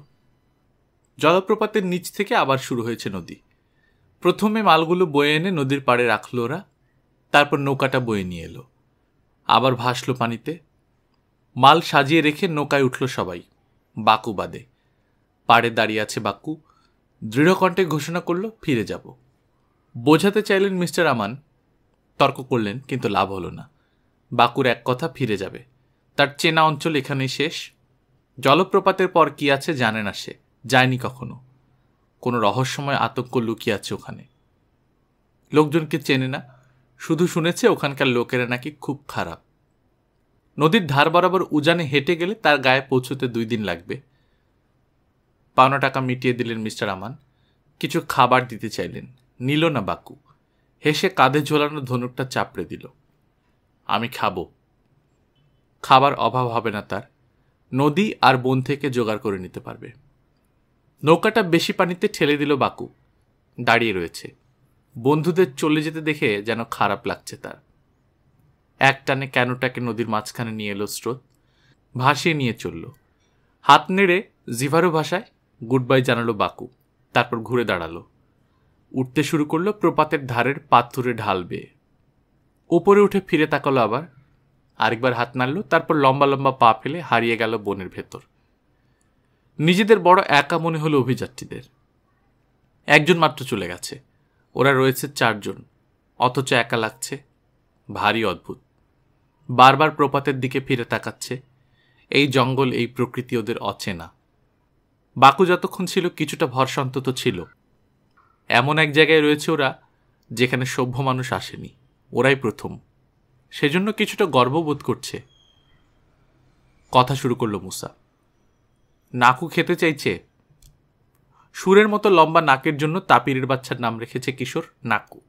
জলপ্রপাতের নিচ থেকে আবার শুরু হয়েছে নদী প্রথমে মালগুলো বয়ে এনে নদীর পাড়ে রাখল ওরা তারপর নৌকাটা বয়ে নিয়ে এলো আবার ভাসল পানিতে মাল সাজিয়ে রেখে নৌকায় উঠল সবাই বাকু বাদে পাড়ে দাঁড়িয়ে আছে বাকু দৃঢ়কণ্ঠে ঘোষণা করল ফিরে যাব বোঝাতে চাইলেন মিস্টার আমান তর্ক করলেন কিন্তু লাভ হলো না বাকুর এক কথা ফিরে যাবে তার চেনা অঞ্চল এখানেই শেষ জলপ্রপাতের পর কি আছে জানে না সে যায়নি কখনো কোনো রহস্যময় আতঙ্ক লুকিয়ে আছে ওখানে লোকজনকে চেনে না শুধু শুনেছে ওখানকার লোকেরা নাকি খুব খারাপ নদীর ধার বরাবর উজানে হেঁটে গেলে তার গায়ে পৌঁছতে দুই দিন লাগবে পাওনা টাকা মিটিয়ে দিলেন মিস্টার আমান কিছু খাবার দিতে চাইলেন নিল না বাকু হেসে কাঁধে ঝোলানো ধনুকটা চাপড়ে দিল আমি খাব খাবার অভাব হবে না তার নদী আর বন থেকে জোগাড় করে নিতে পারবে নৌকাটা বেশি পানিতে ঠেলে দিল বাকু দাঁড়িয়ে রয়েছে বন্ধুদের চলে যেতে দেখে যেন খারাপ লাগছে তার এক টানে কেনটাকে নদীর মাঝখানে নিয়ে এলো স্রোত ভাসিয়ে নিয়ে চলল হাত নেড়ে জিভারু ভাষায় গুড বাই জানালো বাকু তারপর ঘুরে দাঁড়ালো উঠতে শুরু করলো প্রপাতের ধারের পাথুরে ঢাল বেয়ে ওপরে উঠে ফিরে তাকালো আবার আরেকবার হাত নাড়ল তারপর লম্বা লম্বা পা ফেলে হারিয়ে গেল বনের ভেতর নিজেদের বড় একা মনে হলো অভিযাত্রীদের একজন মাত্র চলে গেছে ওরা রয়েছে চারজন অথচ একা লাগছে ভারী অদ্ভুত বারবার প্রপাতের দিকে ফিরে তাকাচ্ছে এই জঙ্গল এই প্রকৃতি ওদের অচেনা বাকু যতক্ষণ ছিল কিছুটা ভরসা অন্তত ছিল এমন এক জায়গায় রয়েছে ওরা যেখানে সভ্য মানুষ আসেনি ওরাই প্রথম সেজন্য কিছুটা গর্ববোধ করছে কথা শুরু করল মুসা নাকু খেতে চাইছে সুরের মতো লম্বা নাকের জন্য তাপিরের বাচ্চার নাম রেখেছে কিশোর নাকু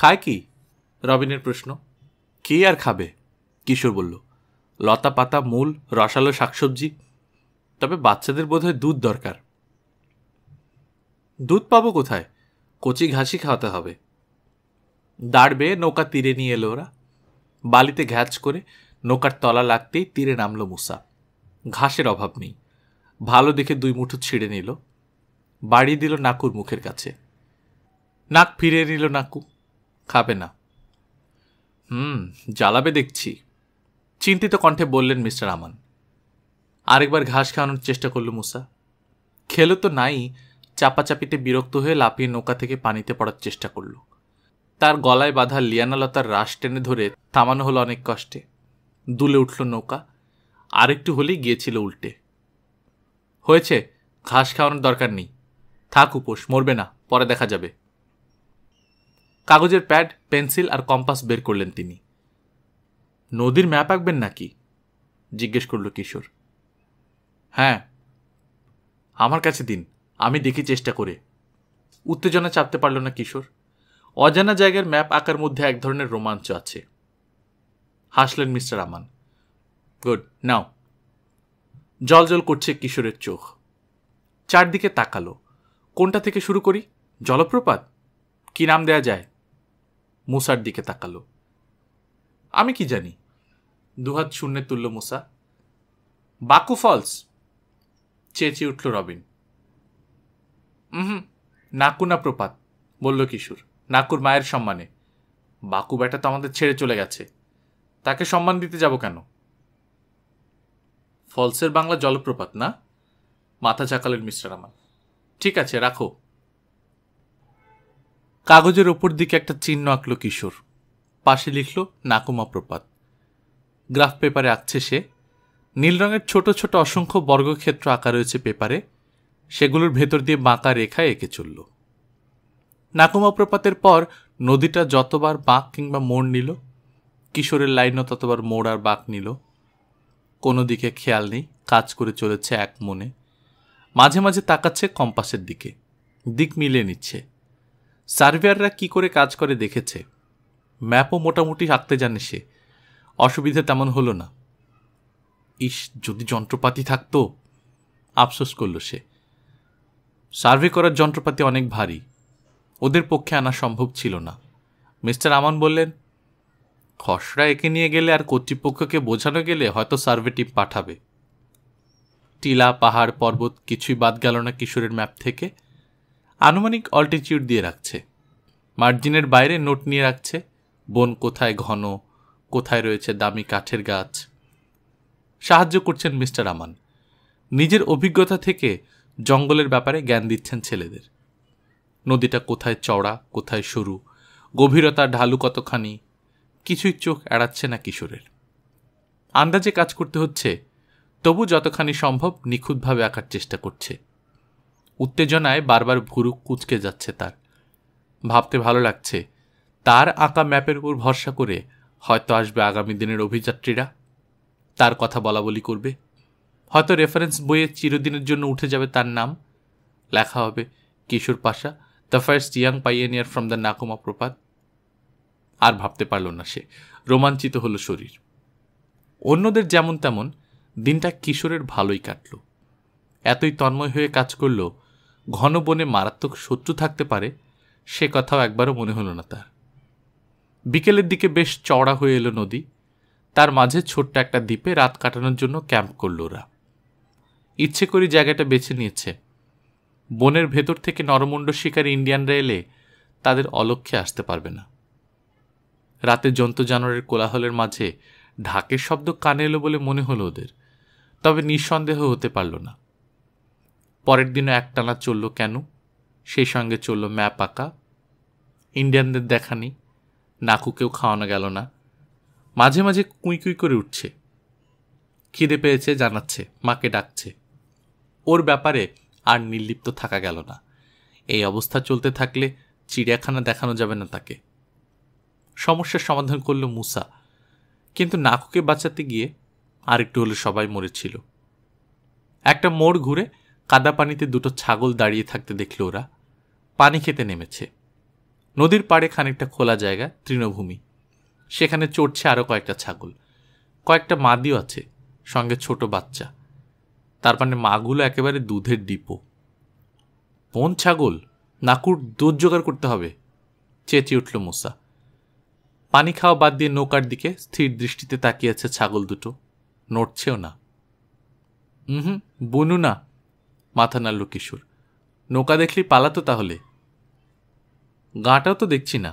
খায় কি রবিনের প্রশ্ন কে আর খাবে কিশোর বলল লতা পাতা মূল রসালো শাকসবজি তবে বাচ্চাদের বোধহয় দুধ দরকার দুধ পাবো কোথায় কচি ঘাসি খাওয়াতে হবে দাঁড় বেয়ে নৌকা তীরে নিয়ে এলো ওরা বালিতে ঘ্যাচ করে নৌকার তলা লাগতেই তীরে নামলো মুসা ঘাসের অভাব নেই ভালো দেখে দুই মুঠো ছিঁড়ে নিল বাড়ি দিল নাকুর মুখের কাছে নাক ফিরে নিল নাকু খাবে না হুম জ্বালাবে দেখছি চিন্তিত কণ্ঠে বললেন মিস্টার আমান আরেকবার ঘাস খাওয়ানোর চেষ্টা করল মুসা খেলো তো নাই চাপাচাপিতে বিরক্ত হয়ে লাফিয়ে নৌকা থেকে পানিতে পড়ার চেষ্টা করল তার গলায় বাঁধা লিয়ানালতার রাশ টেনে ধরে থামানো হলো অনেক কষ্টে দুলে উঠল নৌকা আরেকটু হলেই গিয়েছিল উল্টে হয়েছে ঘাস খাওয়ানোর দরকার নেই থাক উপোস মরবে না পরে দেখা যাবে কাগজের প্যাড পেন্সিল আর কম্পাস বের করলেন তিনি নদীর ম্যাপ আঁকবেন নাকি জিজ্ঞেস করল কিশোর হ্যাঁ আমার কাছে দিন আমি দেখি চেষ্টা করে উত্তেজনা চাপতে পারল না কিশোর অজানা জায়গার ম্যাপ আঁকার মধ্যে এক ধরনের রোমাঞ্চ আছে হাসলেন মিস্টার আমান গুড নাও জল জল করছে কিশোরের চোখ চারদিকে তাকালো কোনটা থেকে শুরু করি জলপ্রপাত কি নাম দেয়া যায় মুসার দিকে তাকালো আমি কি জানি দুহাত শূন্যে তুলল মুসা বাকু ফলস চেঁচিয়ে উঠল রবিন হুম নাকুনা প্রপাত বলল কিশোর নাকুর মায়ের সম্মানে বাকু ব্যাটা তো আমাদের ছেড়ে চলে গেছে তাকে সম্মান দিতে যাব কেন ফলসের বাংলা জলপ্রপাত না মাথা চাকালের মিস্টার আমার ঠিক আছে রাখো কাগজের ওপর দিকে একটা চিহ্ন আঁকল কিশোর পাশে লিখল নাকুমা প্রপাত গ্রাফ পেপারে আঁকছে সে নীল রঙের ছোট ছোট অসংখ্য বর্গক্ষেত্র আঁকা রয়েছে পেপারে সেগুলোর ভেতর দিয়ে বাঁকা রেখা এঁকে চলল নাকুমা প্রপাতের পর নদীটা যতবার বাঁক কিংবা মোড় নিল কিশোরের লাইনও ততবার মোড় আর বাঁক নিল কোনো দিকে খেয়াল নেই কাজ করে চলেছে এক মনে মাঝে মাঝে তাকাচ্ছে কম্পাসের দিকে দিক মিলে নিচ্ছে সার্ভেয়াররা কি করে কাজ করে দেখেছে ম্যাপও মোটামুটি আঁকতে জানে সে অসুবিধে তেমন হলো না ইস যদি যন্ত্রপাতি থাকতো আফসোস করল সে সার্ভে করার যন্ত্রপাতি অনেক ভারী ওদের পক্ষে আনা সম্ভব ছিল না মিস্টার আমান বললেন খসড়া একে নিয়ে গেলে আর কর্তৃপক্ষকে বোঝানো গেলে হয়তো সার্ভে টিম পাঠাবে টিলা পাহাড় পর্বত কিছুই বাদ গেল না কিশোরের ম্যাপ থেকে আনুমানিক অল্টিচিউড দিয়ে রাখছে মার্জিনের বাইরে নোট নিয়ে রাখছে বন কোথায় ঘন কোথায় রয়েছে দামি কাঠের গাছ সাহায্য করছেন মিস্টার আমান নিজের অভিজ্ঞতা থেকে জঙ্গলের ব্যাপারে জ্ঞান দিচ্ছেন ছেলেদের নদীটা কোথায় চওড়া কোথায় সরু গভীরতা ঢালু কতখানি কিছুই চোখ এড়াচ্ছে না কিশোরের আন্দাজে কাজ করতে হচ্ছে তবু যতখানি সম্ভব নিখুঁতভাবে আঁকার চেষ্টা করছে উত্তেজনায় বারবার ভুরু কুচকে যাচ্ছে তার ভাবতে ভালো লাগছে তার আঁকা ম্যাপের উপর ভরসা করে হয়তো আসবে আগামী দিনের অভিযাত্রীরা তার কথা বলা বলি করবে হয়তো রেফারেন্স বইয়ে চিরদিনের জন্য উঠে যাবে তার নাম লেখা হবে Kishore Pasha the first young pioneer from the Nakuma প্রপাত আর ভাবতে পারল না সে রোমাঞ্চিত হলো শরীর অন্যদের যেমন তেমন দিনটা কিশোরের ভালোই কাটল এতই তন্ময় হয়ে কাজ করল ঘন বনে মারাত্মক শত্রু থাকতে পারে সে কথাও একবারও মনে হলো না তার বিকেলের দিকে বেশ চওড়া হয়ে এলো নদী তার মাঝে ছোট্ট একটা দ্বীপে রাত কাটানোর জন্য ক্যাম্প করল ওরা ইচ্ছে করি জায়গাটা বেছে নিয়েছে বনের ভেতর থেকে নরমুণ্ড শিকারী ইন্ডিয়ানরা এলে তাদের অলক্ষ্যে আসতে পারবে না রাতে জন্তু জানোয়ারের কোলাহলের মাঝে ঢাকের শব্দ কানে এলো বলে মনে হলো ওদের তবে নিঃসন্দেহ হতে পারল না পরের দিনও একটানা চলল কেন সেই সঙ্গে চলল ম্যাপ আঁকা ইন্ডিয়ানদের দেখানি নাকুকেও খাওয়ানো গেল না মাঝে মাঝে কুঁই কুঁই করে উঠছে খিদে পেয়েছে জানাচ্ছে মাকে ডাকছে ওর ব্যাপারে আর নির্লিপ্ত থাকা গেল না এই অবস্থা চলতে থাকলে চিড়িয়াখানা দেখানো যাবে না তাকে সমস্যার সমাধান করল মুসা কিন্তু নাকুকে বাঁচাতে গিয়ে আরেকটু হলে সবাই মরেছিল একটা মোড় ঘুরে কাদা পানিতে দুটো ছাগল দাঁড়িয়ে থাকতে দেখল ওরা পানি খেতে নেমেছে নদীর পাড়ে খানিকটা খোলা জায়গা তৃণভূমি সেখানে চড়ছে আরও কয়েকটা ছাগল কয়েকটা মাদিও আছে সঙ্গে ছোট বাচ্চা তার মানে মাগুলো একেবারে দুধের ডিপো কোন ছাগল নাকুর দুধ জোগাড় করতে হবে চেঁচিয়ে উঠল মোসা পানি খাওয়া বাদ দিয়ে নৌকার দিকে স্থির দৃষ্টিতে তাকিয়ে আছে ছাগল দুটো নড়ছেও না হুম বুনু না মাথা নাড়ল কিশোর নৌকা দেখলি পালাতো তাহলে গাঁটাও তো দেখছি না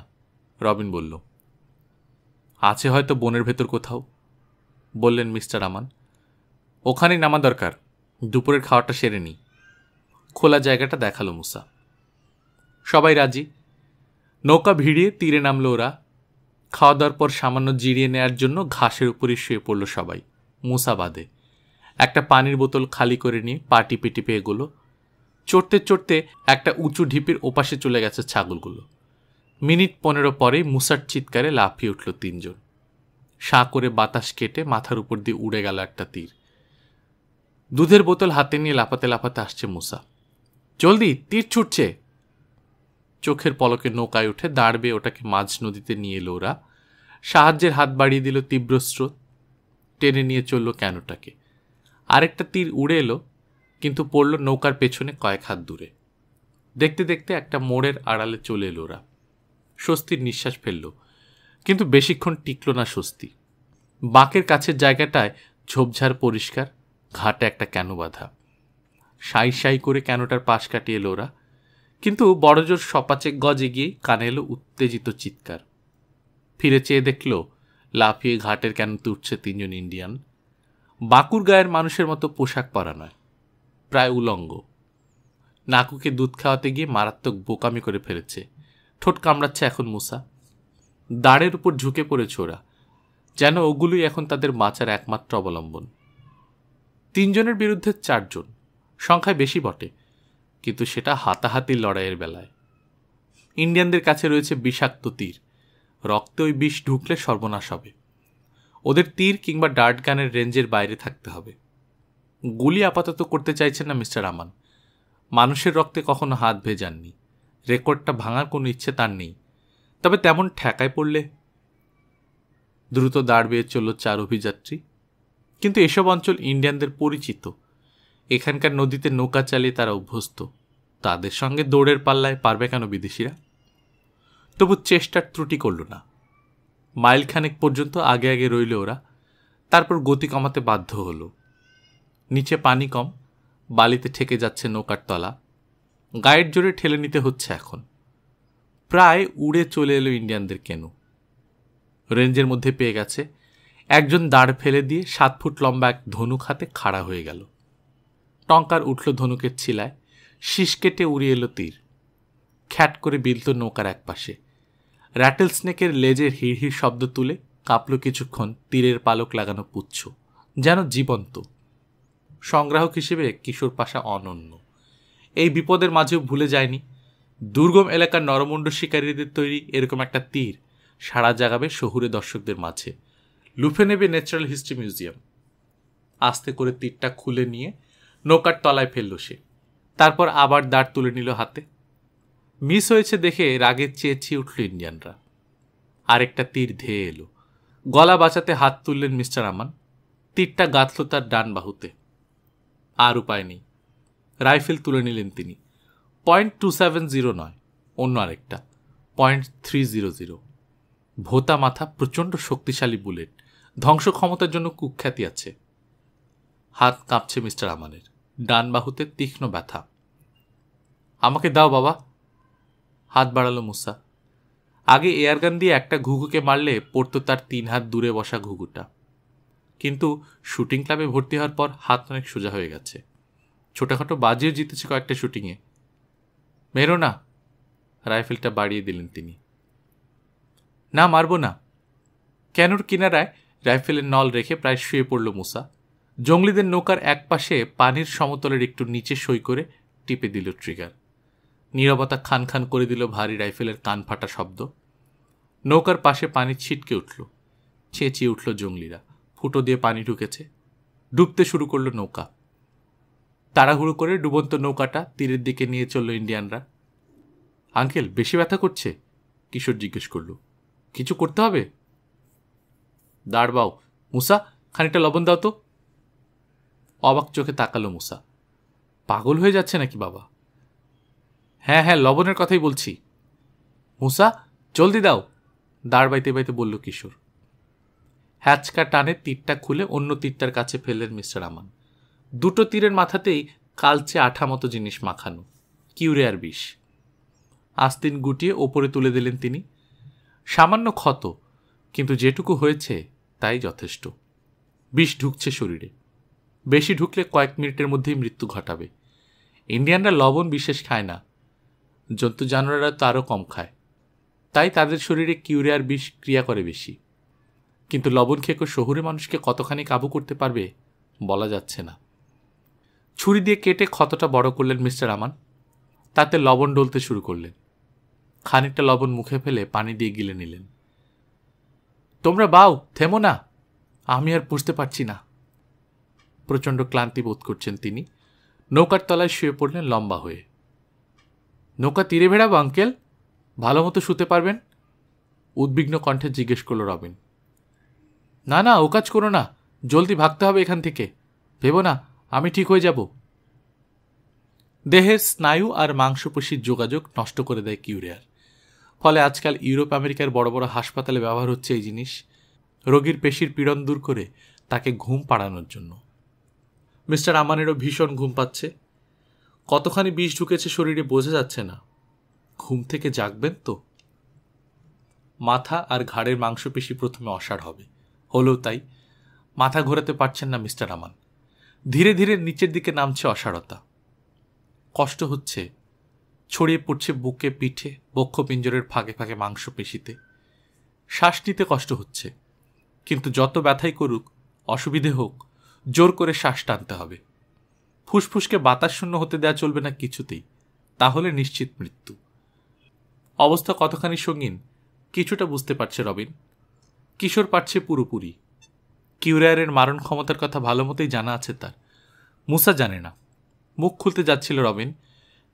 রবিন বলল আছে হয়তো বনের ভেতর কোথাও বললেন মিস্টার আমান ওখানে নামা দরকার দুপুরের খাওয়াটা সেরে নিই খোলা জায়গাটা দেখালো মুসা সবাই রাজি নৌকা ভিড়িয়ে তীরে নামল ওরা খাওয়া দাওয়ার পর সামান্য জিরিয়ে নেয়ার জন্য ঘাসের উপরে শুয়ে পড়ল সবাই মুসা বাদে একটা পানির বোতল খালি করে নিয়ে পা টিপে টিপে এগোলো চড়তে চড়তে একটা উঁচু ঢিপির ওপাশে চলে গেছে ছাগলগুলো মিনিট পনেরো পরে মুসার চিৎকারে লাফিয়ে উঠল তিনজন সা করে বাতাস কেটে মাথার উপর দিয়ে উড়ে গেল একটা তীর দুধের বোতল হাতে নিয়ে লাফাতে লাফাতে আসছে মুসা জলদি তীর ছুটছে চোখের পলকে নৌকায় উঠে দাঁড়বে ওটাকে মাঝ নদীতে নিয়ে এলো ওরা সাহায্যের হাত বাড়িয়ে দিল তীব্র স্রোত টেনে নিয়ে চলল কেনটাকে আরেকটা তীর উড়ে এলো কিন্তু পড়ল নৌকার পেছনে কয়েক হাত দূরে দেখতে দেখতে একটা মোড়ের আড়ালে চলে এলো ওরা স্বস্তির নিঃশ্বাস ফেলল কিন্তু বেশিক্ষণ টিকল না স্বস্তি বাঁকের কাছের জায়গাটায় ঝোপঝাড় পরিষ্কার ঘাটে একটা ক্যানো বাঁধা সাই সাই করে ক্যানোটার পাশ কাটিয়ে লোরা কিন্তু বড়জোর সপাচে গজে গিয়ে কানে এলো উত্তেজিত চিৎকার ফিরে চেয়ে দেখল লাফিয়ে ঘাটের কেন তুটছে তিনজন ইন্ডিয়ান বাঁকুর গায়ের মানুষের মতো পোশাক পরা নয় প্রায় উলঙ্গ নাকুকে দুধ খাওয়াতে গিয়ে মারাত্মক বোকামি করে ফেলেছে ঠোঁট কামড়াচ্ছে এখন মুসা দাঁড়ের উপর ঝুঁকে পড়ে ছোড়া যেন ওগুলোই এখন তাদের বাঁচার একমাত্র অবলম্বন তিনজনের বিরুদ্ধে চারজন সংখ্যায় বেশি বটে কিন্তু সেটা হাতাহাতি লড়াইয়ের বেলায় ইন্ডিয়ানদের কাছে রয়েছে বিষাক্ত তীর রক্তে ওই বিষ ঢুকলে সর্বনাশ হবে ওদের তীর কিংবা ডার্ট গানের রেঞ্জের বাইরে থাকতে হবে গুলি আপাতত করতে চাইছেন না মিস্টার আমান মানুষের রক্তে কখনো হাত ভেজাননি রেকর্ডটা ভাঙার কোনো ইচ্ছে তার নেই তবে তেমন ঠেকায় পড়লে দ্রুত দাঁড় বেয়ে চলল চার অভিযাত্রী কিন্তু এসব অঞ্চল ইন্ডিয়ানদের পরিচিত এখানকার নদীতে নৌকা চালিয়ে তারা অভ্যস্ত তাদের সঙ্গে দৌড়ের পাল্লায় পারবে কেন বিদেশিরা তবু চেষ্টার ত্রুটি করল না মাইলখানেক পর্যন্ত আগে আগে রইল ওরা তারপর গতি কমাতে বাধ্য হলো নিচে পানি কম বালিতে ঠেকে যাচ্ছে নৌকার তলা গায়ের জোরে ঠেলে নিতে হচ্ছে এখন প্রায় উড়ে চলে এলো ইন্ডিয়ানদের কেনু রেঞ্জের মধ্যে পেয়ে গেছে একজন দাঁড় ফেলে দিয়ে সাত ফুট লম্বা এক ধনুক হাতে খাড়া হয়ে গেল টঙ্কার উঠল ধনুকের ছিলায় শীষ কেটে উড়িয়ে এলো তীর খ্যাট করে বিলত নৌকার এক পাশে র্যাটেল স্নেকের লেজের হিড় শব্দ তুলে কাঁপল কিছুক্ষণ তীরের পালক লাগানো পুচ্ছ যেন জীবন্ত সংগ্রাহক হিসেবে কিশোর পাশা অনন্য এই বিপদের মাঝেও ভুলে যায়নি দুর্গম এলাকার নরমুণ্ড শিকারীদের তৈরি এরকম একটা তীর সারা জাগাবে শহুরে দর্শকদের মাঝে লুফে নেবে ন্যাচারাল হিস্ট্রি মিউজিয়াম আস্তে করে তীরটা খুলে নিয়ে নৌকার তলায় ফেলল সে তারপর আবার দাঁড় তুলে নিল হাতে মিস হয়েছে দেখে রাগে চেয়ে উঠল ইন্ডিয়ানরা আরেকটা তীর ধেয়ে এলো গলা বাঁচাতে হাত তুললেন মিস্টার আমান তীরটা গাঁথল তার ডান বাহুতে আর উপায় নেই রাইফেল তুলে নিলেন তিনি পয়েন্ট টু সেভেন জিরো নয় অন্য আরেকটা পয়েন্ট থ্রি জিরো জিরো ভোতা মাথা প্রচণ্ড শক্তিশালী বুলেট ধ্বংস ক্ষমতার জন্য কুখ্যাতি আছে হাত কাঁপছে মিস্টার আমানের ডান বাহুতে তীক্ষ্ণ ব্যথা আমাকে দাও বাবা হাত বাড়ালো মুসা আগে এয়ারগান দিয়ে একটা ঘুঘুকে মারলে পড়তো তার তিন হাত দূরে বসা ঘুঘুটা কিন্তু শুটিং ক্লাবে ভর্তি হওয়ার পর হাত অনেক সোজা হয়ে গেছে ছোটোখাটো বাজিও জিতেছে কয়েকটা শুটিংয়ে মেরো না রাইফেলটা বাড়িয়ে দিলেন তিনি না মারব না ক্যানোর কিনারায় রাইফেলের নল রেখে প্রায় শুয়ে পড়ল মুসা জঙ্গলিদের নৌকার এক পাশে পানির সমতলের একটু নিচে সই করে টিপে দিল ট্রিগার নিরবতা খান খান করে দিল ভারী রাইফেলের কান ফাটা শব্দ নৌকার পাশে পানি ছিটকে উঠল চেঁচিয়ে উঠল জঙ্গলিরা ফুটো দিয়ে পানি ঢুকেছে ডুবতে শুরু করলো নৌকা তাড়াহুড়ো করে ডুবন্ত নৌকাটা তীরের দিকে নিয়ে চলল ইন্ডিয়ানরা আঙ্কেল বেশি ব্যথা করছে কিশোর জিজ্ঞেস করল কিছু করতে হবে দাঁড় মুসা খানিকটা লবণ দাও তো অবাক চোখে তাকালো মুসা পাগল হয়ে যাচ্ছে নাকি বাবা হ্যাঁ হ্যাঁ লবণের কথাই বলছি মুসা জলদি দাও দাঁড় বাইতে বাইতে বলল কিশোর হ্যাচকা টানে তীরটা খুলে অন্য তীরটার কাছে ফেললেন মিস্টার আমান দুটো তীরের মাথাতেই কালচে আঠা মতো জিনিস মাখানো কিউরিয়ার বিষ আস্তিন গুটিয়ে ওপরে তুলে দিলেন তিনি সামান্য ক্ষত কিন্তু যেটুকু হয়েছে তাই যথেষ্ট বিষ ঢুকছে শরীরে বেশি ঢুকলে কয়েক মিনিটের মধ্যেই মৃত্যু ঘটাবে ইন্ডিয়ানরা লবণ বিশেষ খায় না জন্তু জানোয়াররা তারও আরও কম খায় তাই তাদের শরীরে কিউরিয়ার বিষ ক্রিয়া করে বেশি কিন্তু লবণ খেয়ে শহুরে মানুষকে কতখানি কাবু করতে পারবে বলা যাচ্ছে না ছুরি দিয়ে কেটে ক্ষতটা বড় করলেন মিস্টার আমান তাতে লবণ ডলতে শুরু করলেন খানিকটা লবণ মুখে ফেলে পানি দিয়ে গিলে নিলেন তোমরা বাউ থেমো না আমি আর বুঝতে পারছি না প্রচণ্ড ক্লান্তি বোধ করছেন তিনি নৌকার তলায় শুয়ে পড়লেন লম্বা হয়ে নৌকা তীরে ভেড়াবো আঙ্কেল ভালো মতো শুতে পারবেন উদ্বিগ্ন কণ্ঠে জিজ্ঞেস করল রবিন না না ও কাজ করো না জলদি ভাগতে হবে এখান থেকে ভেবো না আমি ঠিক হয়ে যাব দেহের স্নায়ু আর মাংসপেশির যোগাযোগ নষ্ট করে দেয় কিউরিয়ার ফলে আজকাল ইউরোপ আমেরিকার বড় বড় হাসপাতালে ব্যবহার হচ্ছে এই জিনিস রোগীর পেশির পীড়ন দূর করে তাকে ঘুম পাড়ানোর জন্য মিস্টার আমানেরও ভীষণ ঘুম পাচ্ছে কতখানি বিষ ঢুকেছে শরীরে বোঝা যাচ্ছে না ঘুম থেকে জাগবেন তো মাথা আর ঘাড়ের মাংসপেশি প্রথমে অসাড় হবে হলেও তাই মাথা ঘোরাতে পারছেন না মিস্টার আমান ধীরে ধীরে নিচের দিকে নামছে অসারতা কষ্ট হচ্ছে ছড়িয়ে পড়ছে বুকে পিঠে বক্ষপিঞ্জরের ফাঁকে ফাঁকে মাংসপেশিতে শ্বাস নিতে কষ্ট হচ্ছে কিন্তু যত ব্যথাই করুক অসুবিধে হোক জোর করে শ্বাস টানতে হবে ফুসফুসকে বাতাস শূন্য হতে দেয়া চলবে না কিছুতেই তাহলে নিশ্চিত মৃত্যু অবস্থা কতখানি সঙ্গীন কিছুটা বুঝতে পারছে রবিন কিশোর পারছে পুরোপুরি কিউরায়ারের মারণ ক্ষমতার কথা ভালো মতোই জানা আছে তার মুসা জানে না মুখ খুলতে যাচ্ছিল রবিন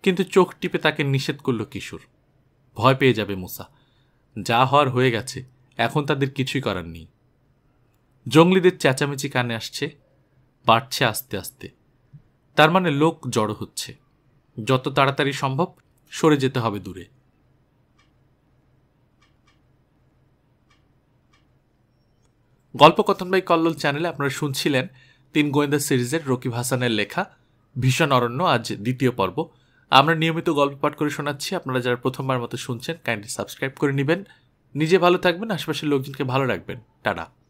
কিন্তু চোখ টিপে তাকে নিষেধ করল কিশোর ভয় পেয়ে যাবে মুসা যা হওয়ার হয়ে গেছে এখন তাদের কিছুই করার নেই জঙ্গলিদের চেঁচামেচি কানে আসছে বাড়ছে আস্তে আস্তে তার মানে লোক জড়ো হচ্ছে যত তাড়াতাড়ি সম্ভব সরে যেতে হবে দূরে গল্প কথন বাই কল্লোল চ্যানেলে আপনারা শুনছিলেন তিন গোয়েন্দা সিরিজের রকিব হাসানের লেখা ভীষণ অরণ্য আজ দ্বিতীয় পর্ব আমরা নিয়মিত গল্প পাঠ করে শোনাচ্ছি আপনারা যারা প্রথমবার মতো শুনছেন কাইন্ডলি সাবস্ক্রাইব করে নেবেন নিজে ভালো থাকবেন আশেপাশের লোকজনকে ভালো রাখবেন টাটা